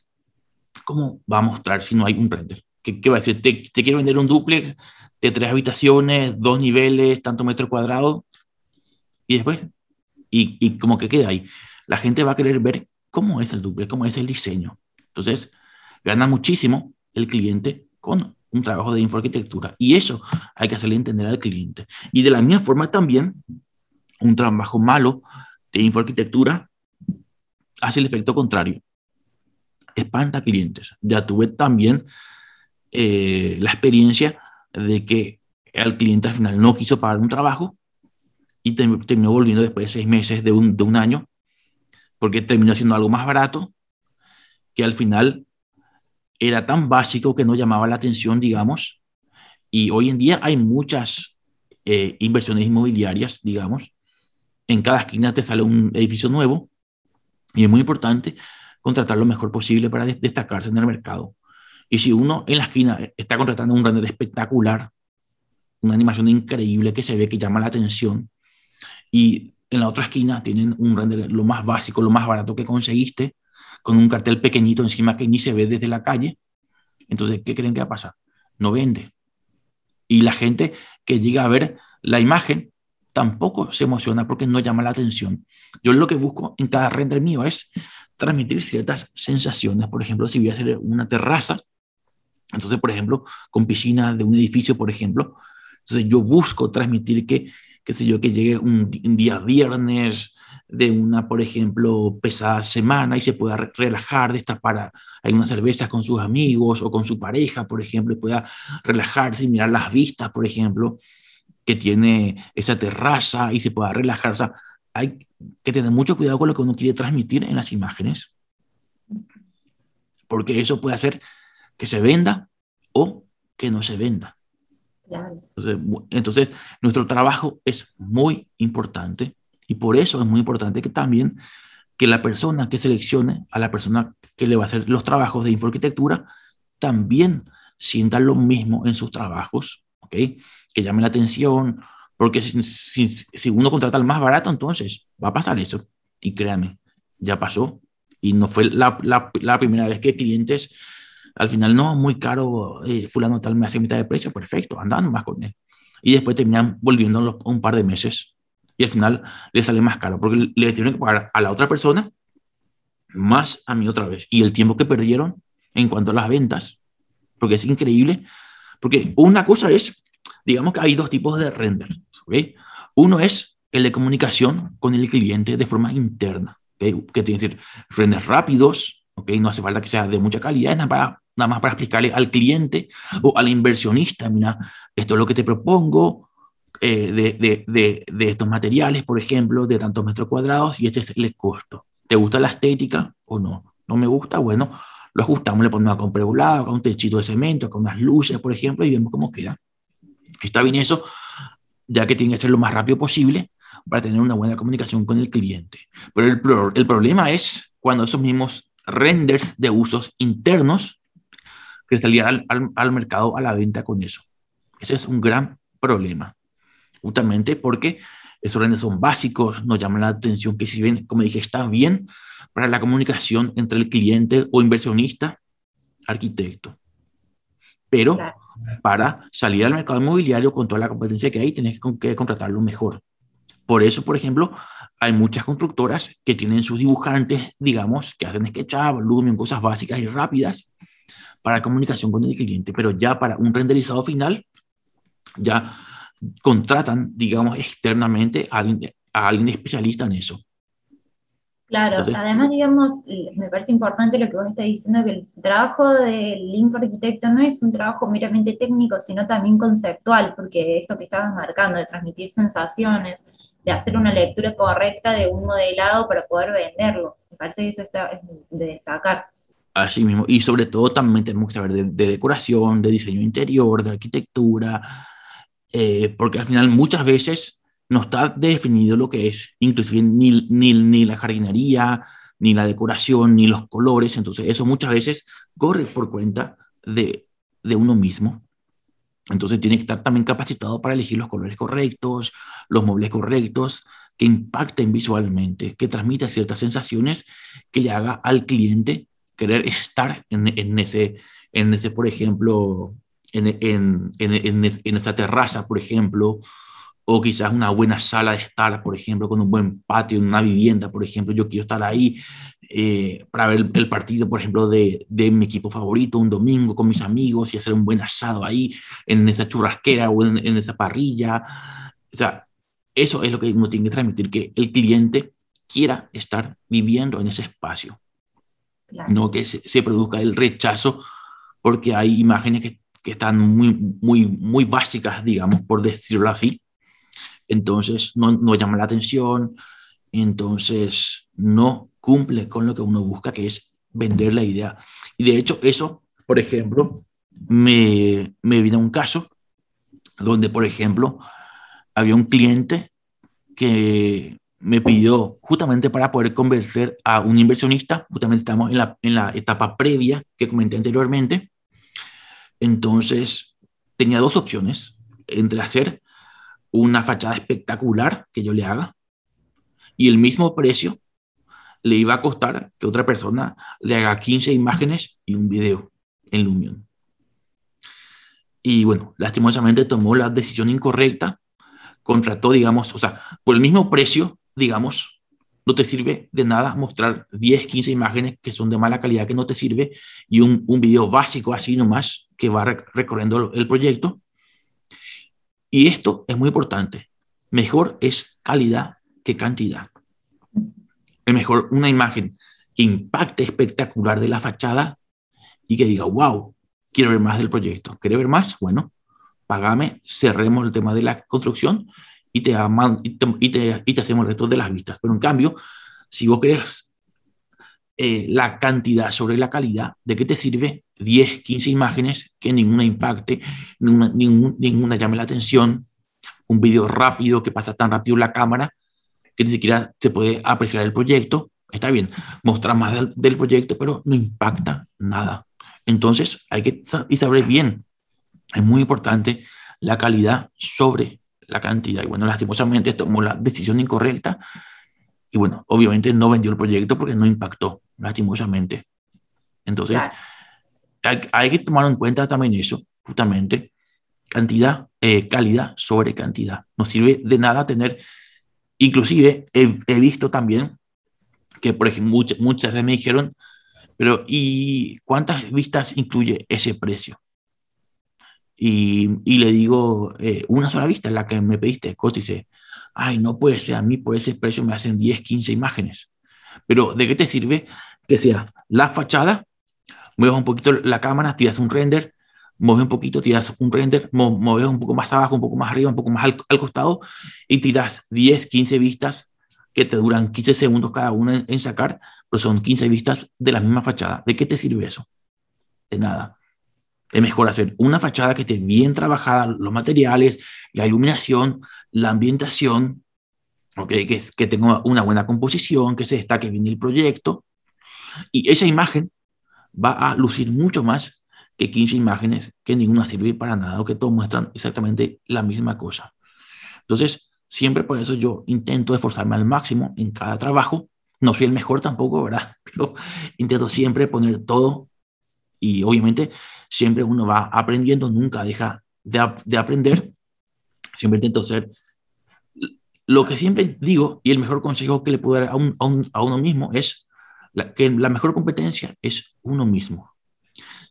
¿cómo va a mostrar si no hay un render? ¿Qué, qué va a decir? ¿Te, te quiero vender un duplex de tres habitaciones, dos niveles, tanto metro cuadrado, y después, y, como que queda ahí. La gente va a querer ver cómo es el duple, cómo es el diseño. Entonces, gana muchísimo el cliente con un trabajo de infoarquitectura. Y eso hay que hacerle entender al cliente. Y de la misma forma también, un trabajo malo de infoarquitectura hace el efecto contrario. Espanta clientes. Ya tuve también eh, la experiencia de que el cliente al final no quiso pagar un trabajo y terminó volviendo después de seis meses, de un, año, porque terminó siendo algo más barato, que al final era tan básico que no llamaba la atención, digamos. Y hoy en día hay muchas eh, inversiones inmobiliarias, digamos. En cada esquina te sale un edificio nuevo y es muy importante contratar lo mejor posible para destacarse en el mercado. Y si uno en la esquina eh, está contratando un render espectacular, una animación increíble que se ve que llama la atención, y en la otra esquina tienen un render lo más básico, lo más barato que conseguiste, con un cartel pequeñito encima que ni se ve desde la calle, entonces, ¿qué creen que va a pasar? No vende. Y la gente que llega a ver la imagen tampoco se emociona porque no llama la atención. Yo lo que busco en cada render mío es transmitir ciertas sensaciones. Por ejemplo, si voy a hacer una terraza, entonces, por ejemplo, con piscina de un edificio, por ejemplo, entonces yo busco transmitir que, qué sé yo, que llegue un, día viernes de una, por ejemplo, pesada semana y se pueda relajar, hay algunas cervezas con sus amigos o con su pareja, por ejemplo, y pueda relajarse y mirar las vistas, por ejemplo, que tiene esa terraza y se pueda relajar. hay que tener mucho cuidado con lo que uno quiere transmitir en las imágenes, porque eso puede hacer que se venda o que no se venda. Entonces, nuestro trabajo es muy importante y por eso es muy importante que también que la persona que seleccione a la persona que le va a hacer los trabajos de infoarquitectura también sienta lo mismo en sus trabajos, ¿ok? Que llame la atención, porque si, uno contrata al más barato, entonces va a pasar eso. Y créame, ya pasó. Y no fue la primera vez que clientes al final, no, muy caro, eh, fulano tal me hace mitad de precio, perfecto, andando más con él. Y después terminan volviendo un par de meses y al final le sale más caro porque le tienen que pagar a la otra persona más a mí otra vez. Y el tiempo que perdieron en cuanto a las ventas, porque es increíble, porque una cosa es, digamos que hay dos tipos de render, ¿okay? Uno es el de comunicación con el cliente de forma interna, ¿okay? que tiene que decir renders rápidos, ¿ok? no hace falta que sea de mucha calidad, es para nada más para explicarle al cliente o al inversionista, mira, esto es lo que te propongo eh, de, de, de, estos materiales, por ejemplo, de tantos metros cuadrados y este es el costo. ¿Te gusta la estética o no? ¿No me gusta? Bueno, lo ajustamos, le ponemos acá un lado con un techito de cemento, con unas luces, por ejemplo, y vemos cómo queda. Está bien eso, ya que tiene que ser lo más rápido posible para tener una buena comunicación con el cliente. Pero el, el problema es cuando esos mismos renders de usos internos que salir al, mercado a la venta con eso. Ese es un gran problema, justamente porque esos órdenes son básicos, nos llaman la atención que si bien, como dije, están bien para la comunicación entre el cliente o inversionista, arquitecto. Pero para salir al mercado inmobiliario con toda la competencia que hay, tienes que contratarlo mejor. Por eso, por ejemplo, hay muchas constructoras que tienen sus dibujantes, digamos, que hacen SketchUp, volumen cosas básicas y rápidas, para comunicación con el cliente, pero ya para un renderizado final, ya contratan, digamos, externamente a alguien, a alguien especialista en eso. Claro, además, digamos, me parece importante lo que vos estás diciendo, que el trabajo del infoarquitecto no es un trabajo meramente técnico, sino también conceptual, porque esto que estabas marcando, de transmitir sensaciones, de hacer una lectura correcta de un modelado para poder venderlo, me parece que eso es de destacar. Así mismo. Y sobre todo también tenemos que saber de, decoración, de diseño interior, de arquitectura, eh, porque al final muchas veces no está definido lo que es, inclusive ni, la jardinería, ni la decoración, ni los colores. Entonces eso muchas veces corre por cuenta de, de uno mismo. Entonces tiene que estar también capacitado para elegir los colores correctos, los muebles correctos, que impacten visualmente, que transmita ciertas sensaciones que le haga al cliente querer <laughs> estar en, ese, en ese, por ejemplo, en, esa terraza, por ejemplo, o quizás una buena sala de estar, por ejemplo, con un buen patio, una vivienda, por ejemplo, yo quiero estar ahí eh, para ver el, partido, por ejemplo, de, de, mi equipo favorito un domingo con mis amigos y hacer un buen asado ahí, en esa churrasquera o en esa parrilla. O sea, eso es lo que uno tiene que transmitir, que el cliente quiera estar viviendo en ese espacio no que se, produzca el rechazo, porque hay imágenes que, están muy, muy, muy básicas, digamos, por decirlo así. Entonces, no, no llama la atención, entonces no cumple con lo que uno busca, que es vender la idea. Y de hecho, eso, por ejemplo, me, me vino un caso donde, por ejemplo, había un cliente que me pidió justamente para poder convencer a un inversionista, justamente estamos en la, en la etapa previa que comenté anteriormente, entonces tenía dos opciones, entre hacer una fachada espectacular que yo le haga y el mismo precio le iba a costar que otra persona le haga 15 imágenes y un video en Lumion. Y bueno, lastimosamente tomó la decisión incorrecta, contrató, digamos, o sea, por el mismo precio digamos, no te sirve de nada mostrar 10, 15 imágenes que son de mala calidad, que no te sirve, y un, un video básico así nomás que va recorriendo el proyecto. Y esto es muy importante. Mejor es calidad que cantidad. Es mejor una imagen que impacte espectacular de la fachada y que diga, wow, quiero ver más del proyecto. ¿Quiere ver más? Bueno, pagame, cerremos el tema de la construcción y te, hacemos el resto de las vistas. Pero en cambio, si vos crees eh, la cantidad sobre la calidad, ¿de qué te sirve 10, 15 imágenes que ninguna impacte, ninguna, ninguna llame la atención? Un video rápido que pasa tan rápido la cámara que ni siquiera se puede apreciar el proyecto. Está bien, mostrar más del, del proyecto, pero no impacta nada. Entonces hay que saber bien, es muy importante la calidad sobre la cantidad. Y bueno, lastimosamente tomó la decisión incorrecta. Y bueno, obviamente no vendió el proyecto porque no impactó, lastimosamente. Entonces, hay, que tomar en cuenta también eso, justamente. Cantidad, eh, calidad sobre cantidad. No sirve de nada tener, inclusive he, visto también que, por ejemplo, muchas, muchas veces me dijeron, pero ¿y cuántas vistas incluye ese precio? Y, le digo, eh, una sola vista es la que me pediste. Scott dice, ay, no puede ser, a mí por ese precio me hacen 10, 15 imágenes. Pero ¿de qué te sirve que sea la fachada? Mueves un poquito la cámara, tiras un render, mueves un poquito, tiras un render, mueves un poco más abajo, un poco más arriba, un poco más al, al costado y tiras 10, 15 vistas que te duran 15 segundos cada una en, en, sacar, pero son 15 vistas de la misma fachada. ¿De qué te sirve eso? De nada. Es eh, mejor hacer una fachada que esté bien trabajada, los materiales, la iluminación, la ambientación, okay, que, que tenga una buena composición, que se destaque bien el proyecto. Y esa imagen va a lucir mucho más que 15 imágenes que ninguna sirve para nada o que todos muestran exactamente la misma cosa. Entonces, siempre por eso yo intento esforzarme al máximo en cada trabajo. No soy el mejor tampoco, ¿verdad? <laughs> Pero intento siempre poner todo y obviamente siempre uno va aprendiendo, nunca deja de, aprender, siempre intento ser lo que siempre digo y el mejor consejo que le puedo dar a, uno mismo es que la mejor competencia es uno mismo.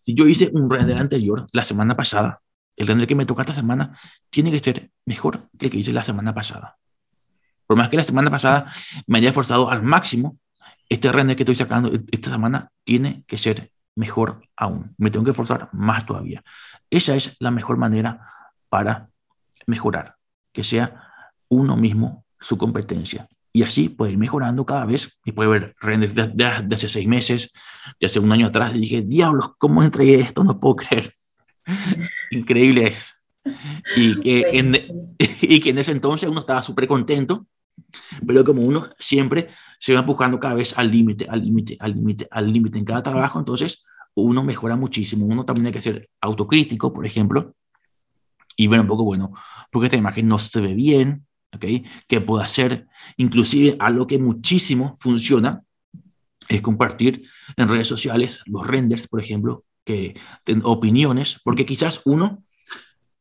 Si yo hice un render anterior la semana pasada, el render que me toca esta semana tiene que ser mejor que el que hice la semana pasada. Por más que la semana pasada me haya esforzado al máximo, este render que estoy sacando e-, esta semana tiene que ser mejor aún. Me tengo que esforzar más todavía. Esa es la mejor manera para mejorar, que sea uno mismo su competencia. Y así puede ir mejorando cada vez y puede ver renders de, hace seis meses, de hace un año atrás. dije, diablos, ¿cómo entregué esto? No puedo creer. <laughs> Increíble es. Y <laughs> y que en ese entonces uno estaba súper contento pero como uno siempre se va empujando cada vez al límite, al límite, al límite, al límite en cada trabajo, entonces uno mejora muchísimo. Uno también hay que ser autocrítico, por ejemplo, y ver un poco, bueno, porque esta imagen no se ve bien, ¿ok? ¿Qué puedo hacer? Inclusive algo que muchísimo funciona es compartir en redes sociales los renders, por ejemplo, que opiniones, porque quizás uno,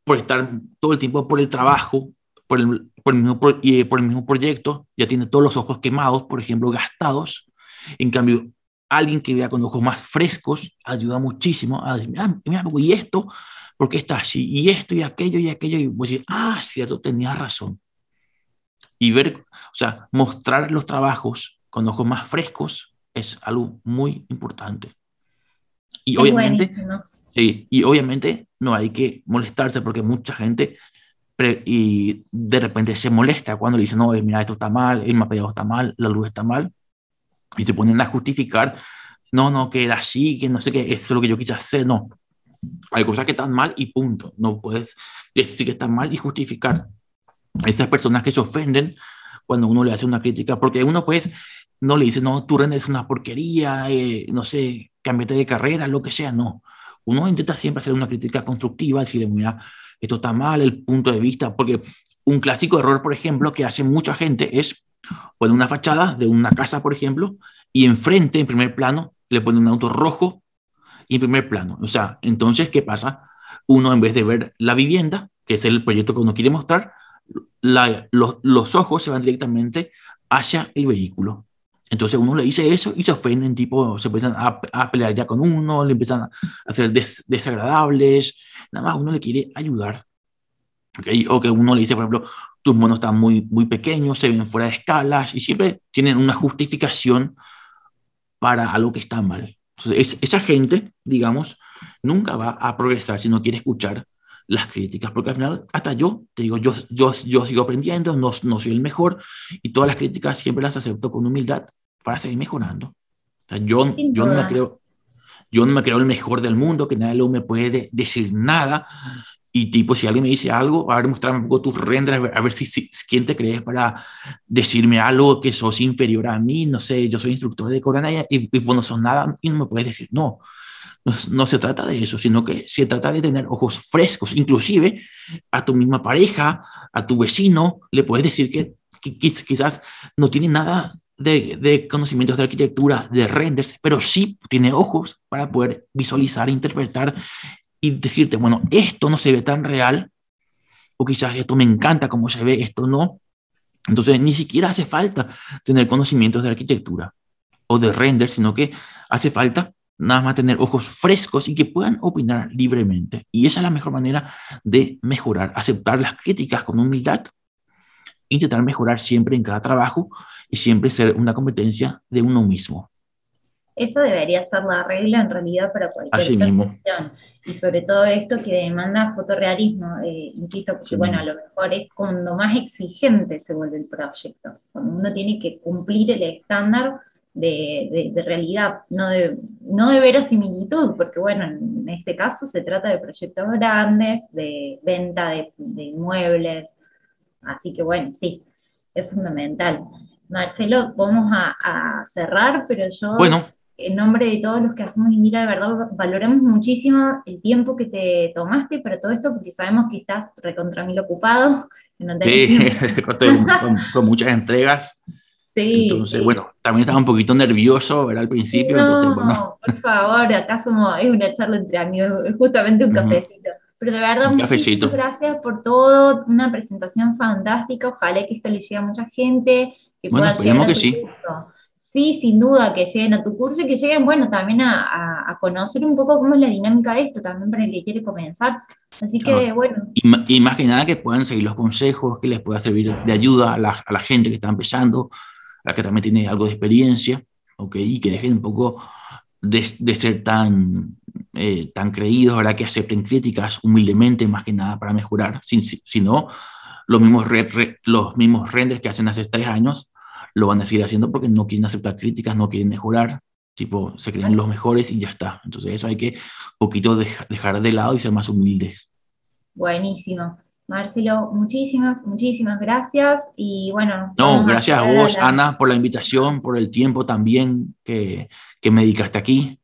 por estar todo el tiempo por el trabajo, por el, por el, mismo, eh, el mismo proyecto, ya tiene todos los ojos quemados, por ejemplo, gastados. En cambio, alguien que vea con ojos más frescos ayuda muchísimo a decir, ah, mira, y esto, porque está así, y esto, y aquello, y aquello, y voy a decir, ah, cierto, tenía razón. Y ver, o sea, mostrar los trabajos con ojos más frescos es algo muy importante. Y obviamente, sí, y obviamente no hay que molestarse porque mucha gente y de repente se molesta cuando le dicen, no, eh, mira, esto está mal, el mapeado está mal, la luz está mal, y se ponen a justificar, no, no, que era así, que no sé qué, eso es lo que yo quise hacer, no. Hay cosas que están mal y punto, no puedes decir que están mal y justificar. Esas personas que se ofenden cuando uno le hace una crítica, porque uno pues no le dice, no, tu render es una porquería, eh, no sé, cámbiate de carrera, lo que sea, no. Uno intenta siempre hacer una crítica constructiva, decirle, mira, esto está mal, el punto de vista, porque un clásico error, por ejemplo, que hace mucha gente es poner una fachada de una casa, por ejemplo, y enfrente, en primer plano, le ponen un auto rojo y en primer plano. O sea, entonces, ¿qué pasa? Uno, en vez de ver la vivienda, que es el proyecto que uno quiere mostrar, los, ojos se van directamente hacia el vehículo. Entonces uno le dice eso y se ofenden, tipo, se empiezan a, pelear ya con uno, le empiezan a hacer desagradables, nada más uno le quiere ayudar. O que uno le dice, por ejemplo, tus monos están muy, muy pequeños, se ven fuera de escalas y siempre tienen una justificación para algo que está mal. Entonces, esa gente, digamos, nunca va a progresar si no quiere escuchar las críticas, porque al final hasta yo, te digo, yo, yo, yo sigo aprendiendo, no, no soy el mejor y todas las críticas siempre las acepto con humildad para seguir mejorando. O sea, yo, yo no creo, yo no me creo el mejor del mundo, que nadie me puede decir nada. Y tipo, si alguien me dice algo, a ver, mostrarme un poco tus renders, a ver si, quién te crees para decirme algo que sos inferior a mí. No sé, yo soy instructor de corona y, vos no sos nada y no me puedes decir no. no. se trata de eso, sino que se trata de tener ojos frescos. Inclusive a tu misma pareja, a tu vecino, le puedes decir que quizás no tiene nada de, conocimientos de arquitectura, de renders, pero sí tiene ojos para poder visualizar, interpretar y decirte, bueno, esto no se ve tan real, o quizás esto me encanta como se ve, esto no. Entonces, ni siquiera hace falta tener conocimientos de arquitectura o de render, sino que hace falta nada más tener ojos frescos y que puedan opinar libremente. Y esa es la mejor manera de mejorar, aceptar las críticas con humildad, intentar mejorar siempre en cada trabajo y siempre ser una competencia de uno mismo. Esa debería ser la regla en realidad para cualquier Así Y sobre todo esto que demanda fotorrealismo, eh, insisto, porque bueno, a lo mejor es cuando más exigente se vuelve el proyecto, cuando uno tiene que cumplir el estándar de, realidad, no de, no de verosimilitud, porque bueno, en este caso se trata de proyectos grandes, de venta de, de inmuebles, así que bueno, sí, es fundamental. Marcelo, vamos a, cerrar, pero yo, en nombre de todos los que hacemos Mira, de verdad valoramos muchísimo el tiempo que te tomaste para todo esto, porque sabemos que estás recontra mil ocupado. sí, <laughs> con, muchas entregas. Sí, entonces, bueno, también estaba un poquito nervioso al principio. No, por favor, acá somos, es una charla entre amigos, es justamente un cafecito. Pero de verdad, muchísimas gracias por todo, una presentación fantástica, ojalá que esto le llegue a mucha gente, bueno, puedan que sí. Sí, sin duda, que lleguen a tu curso y que lleguen, bueno, también a, a, conocer un poco cómo es la dinámica de esto, también para el que quiere comenzar. Así que, bueno. Y, más que nada que puedan seguir los consejos, que les pueda servir de ayuda a la, a la gente que está empezando, a la que también tiene algo de experiencia, ¿okay? y que dejen un poco de, ser tan, eh, tan creídos, ahora que acepten críticas humildemente, más que nada para mejorar, si, no, los mismos, los mismos renders que hacen hace tres años lo van a seguir haciendo porque no quieren aceptar críticas, no quieren mejorar, tipo, se creen los mejores y ya está. Entonces eso hay que poquito dejar, de lado y ser más humildes. Buenísimo. Marcelo, muchísimas, muchísimas gracias y bueno. No, gracias a, vos, Ana, por la invitación, por el tiempo también que, que me dedicaste aquí.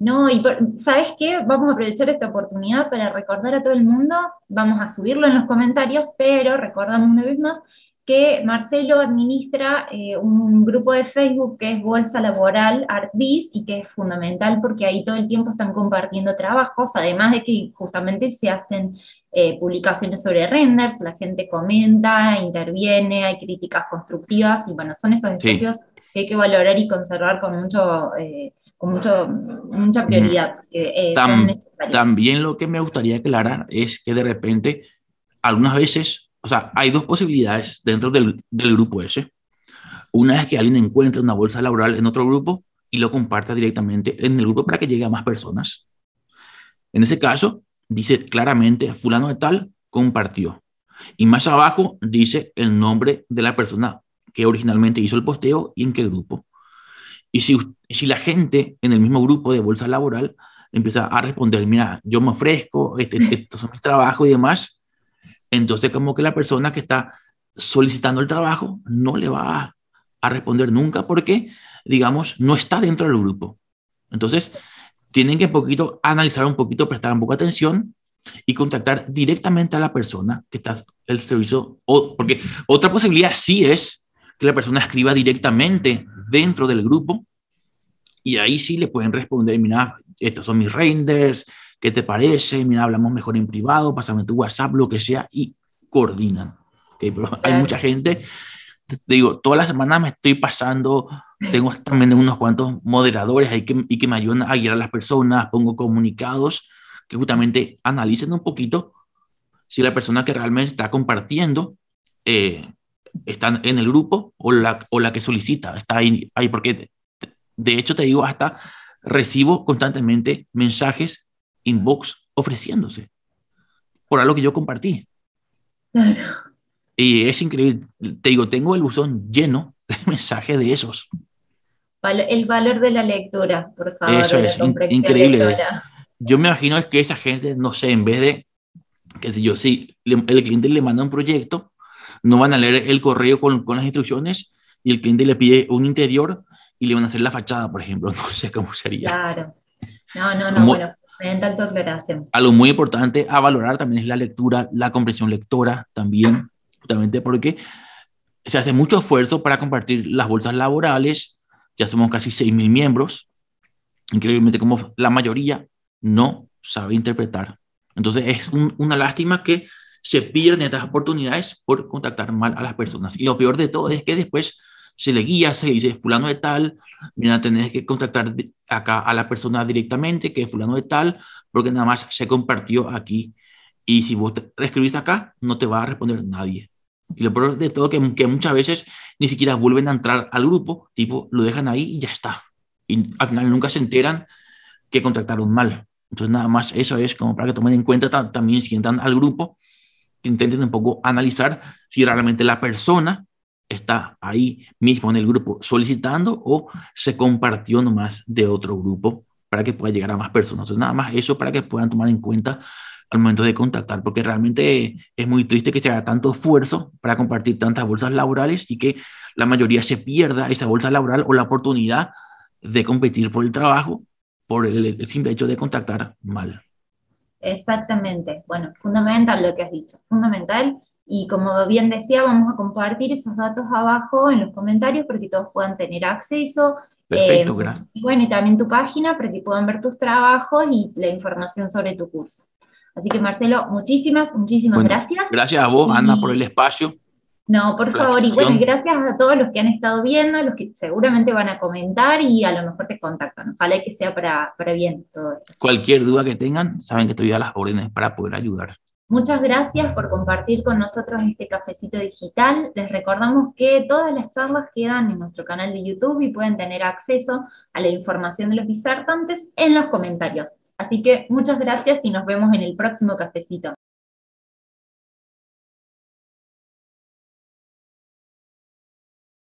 No, y ¿sabes qué? Vamos a aprovechar esta oportunidad para recordar a todo el mundo, vamos a subirlo en los comentarios, pero recordamos una vez más que Marcelo administra eh, un grupo de Facebook que es Bolsa Laboral Artbiz y que es fundamental porque ahí todo el tiempo están compartiendo trabajos, además de que justamente se hacen eh, publicaciones sobre renders, la gente comenta, interviene, hay críticas constructivas y bueno, son esos espacios que hay que valorar y conservar con mucho... Eh, con mucho, mucha mm. prioridad. también lo que me gustaría aclarar es que de repente algunas veces o sea, hay dos posibilidades dentro del, grupo ese. Una es que alguien encuentre una bolsa laboral en otro grupo y lo comparta directamente en el grupo para que llegue a más personas. En ese caso, dice claramente, fulano de tal compartió. Y más abajo dice el nombre de la persona que originalmente hizo el posteo y en qué grupo. Y si, si la gente en el mismo grupo de bolsa laboral empieza a responder, mira, yo me ofrezco, este, <laughs> estos son mis trabajos y demás, entonces como que la persona que está solicitando el trabajo no le va a, responder nunca porque, digamos, no está dentro del grupo. Entonces, tienen que poquito analizar un poquito, prestar un poco atención y contactar directamente a la persona que está el servicio. O, porque otra posibilidad sí es que la persona escriba directamente dentro del grupo y ahí sí le pueden responder, mira, estos son mis renders, ¿Qué te parece? Mira, hablamos mejor en privado, pásame tu WhatsApp, lo que sea, y coordinan. hay mucha gente, te digo, todas las semanas me estoy pasando, tengo también unos cuantos moderadores ahí que, y que me ayudan a guiar a las personas, pongo comunicados que justamente analicen un poquito si la persona que realmente está compartiendo eh, está en el grupo o la, o la que solicita está ahí, ahí porque de hecho te digo hasta recibo constantemente mensajes inbox ofreciéndose por algo que yo compartí. Claro. Y es increíble. Te digo, tengo el buzón lleno de <laughs> mensajes de esos. El valor de la lectura, por favor. Eso es increíble. Yo me imagino es que esa gente, no sé, en vez de, que sé yo, si el cliente le manda un proyecto, no van a leer el correo con, con, las instrucciones y el cliente le pide un interior y le van a hacer la fachada, por ejemplo. <laughs> No sé cómo sería. Claro. No, no, no. bueno. Algo muy importante a valorar también es la lectura, la comprensión lectora también, justamente porque se hace mucho esfuerzo para compartir las bolsas laborales. Ya somos casi 6.000 miembros. Increíblemente, como la mayoría no sabe interpretar. Entonces, es una lástima que se pierden estas oportunidades por contactar mal a las personas. Y lo peor de todo es que después se le guía, se dice fulano de tal, mira, tenés que contactar acá a la persona directamente, que es fulano de tal, porque nada más se compartió aquí. Y si vos escribís acá, no te va a responder nadie. Y lo peor de todo que, que muchas veces ni siquiera vuelven a entrar al grupo, tipo, lo dejan ahí y ya está. Y al final nunca se enteran que contactaron mal. Entonces nada más eso es como para que tomen en cuenta también si entran al grupo, que intenten un poco analizar si realmente la persona está ahí mismo en el grupo solicitando o se compartió nomás de otro grupo para que pueda llegar a más personas. nada más eso para que puedan tomar en cuenta al momento de contactar, porque realmente es muy triste que se haga tanto esfuerzo para compartir tantas bolsas laborales y que la mayoría se pierda esa bolsa laboral o la oportunidad de competir por el trabajo por el simple hecho de contactar mal. Exactamente. Bueno, fundamental lo que has dicho. Fundamental y como bien decía, vamos a compartir esos datos abajo en los comentarios para que todos puedan tener acceso. Eh, Perfecto, gracias. Y bueno, y también tu página para que puedan ver tus trabajos y la información sobre tu curso. Así que Marcelo, muchísimas, muchísimas gracias. Gracias a vos, anda por el espacio. No, por favor, y bueno, gracias a todos los que han estado viendo, los que seguramente van a comentar y a lo mejor te contactan. Ojalá que sea para, para bien todo esto. Cualquier duda que tengan, saben que estoy a las órdenes para poder ayudar. Muchas gracias por compartir con nosotros este cafecito digital. Les recordamos que todas las charlas quedan en nuestro canal de YouTube y pueden tener acceso a la información de los disertantes en los comentarios. Así que muchas gracias y nos vemos en el próximo cafecito.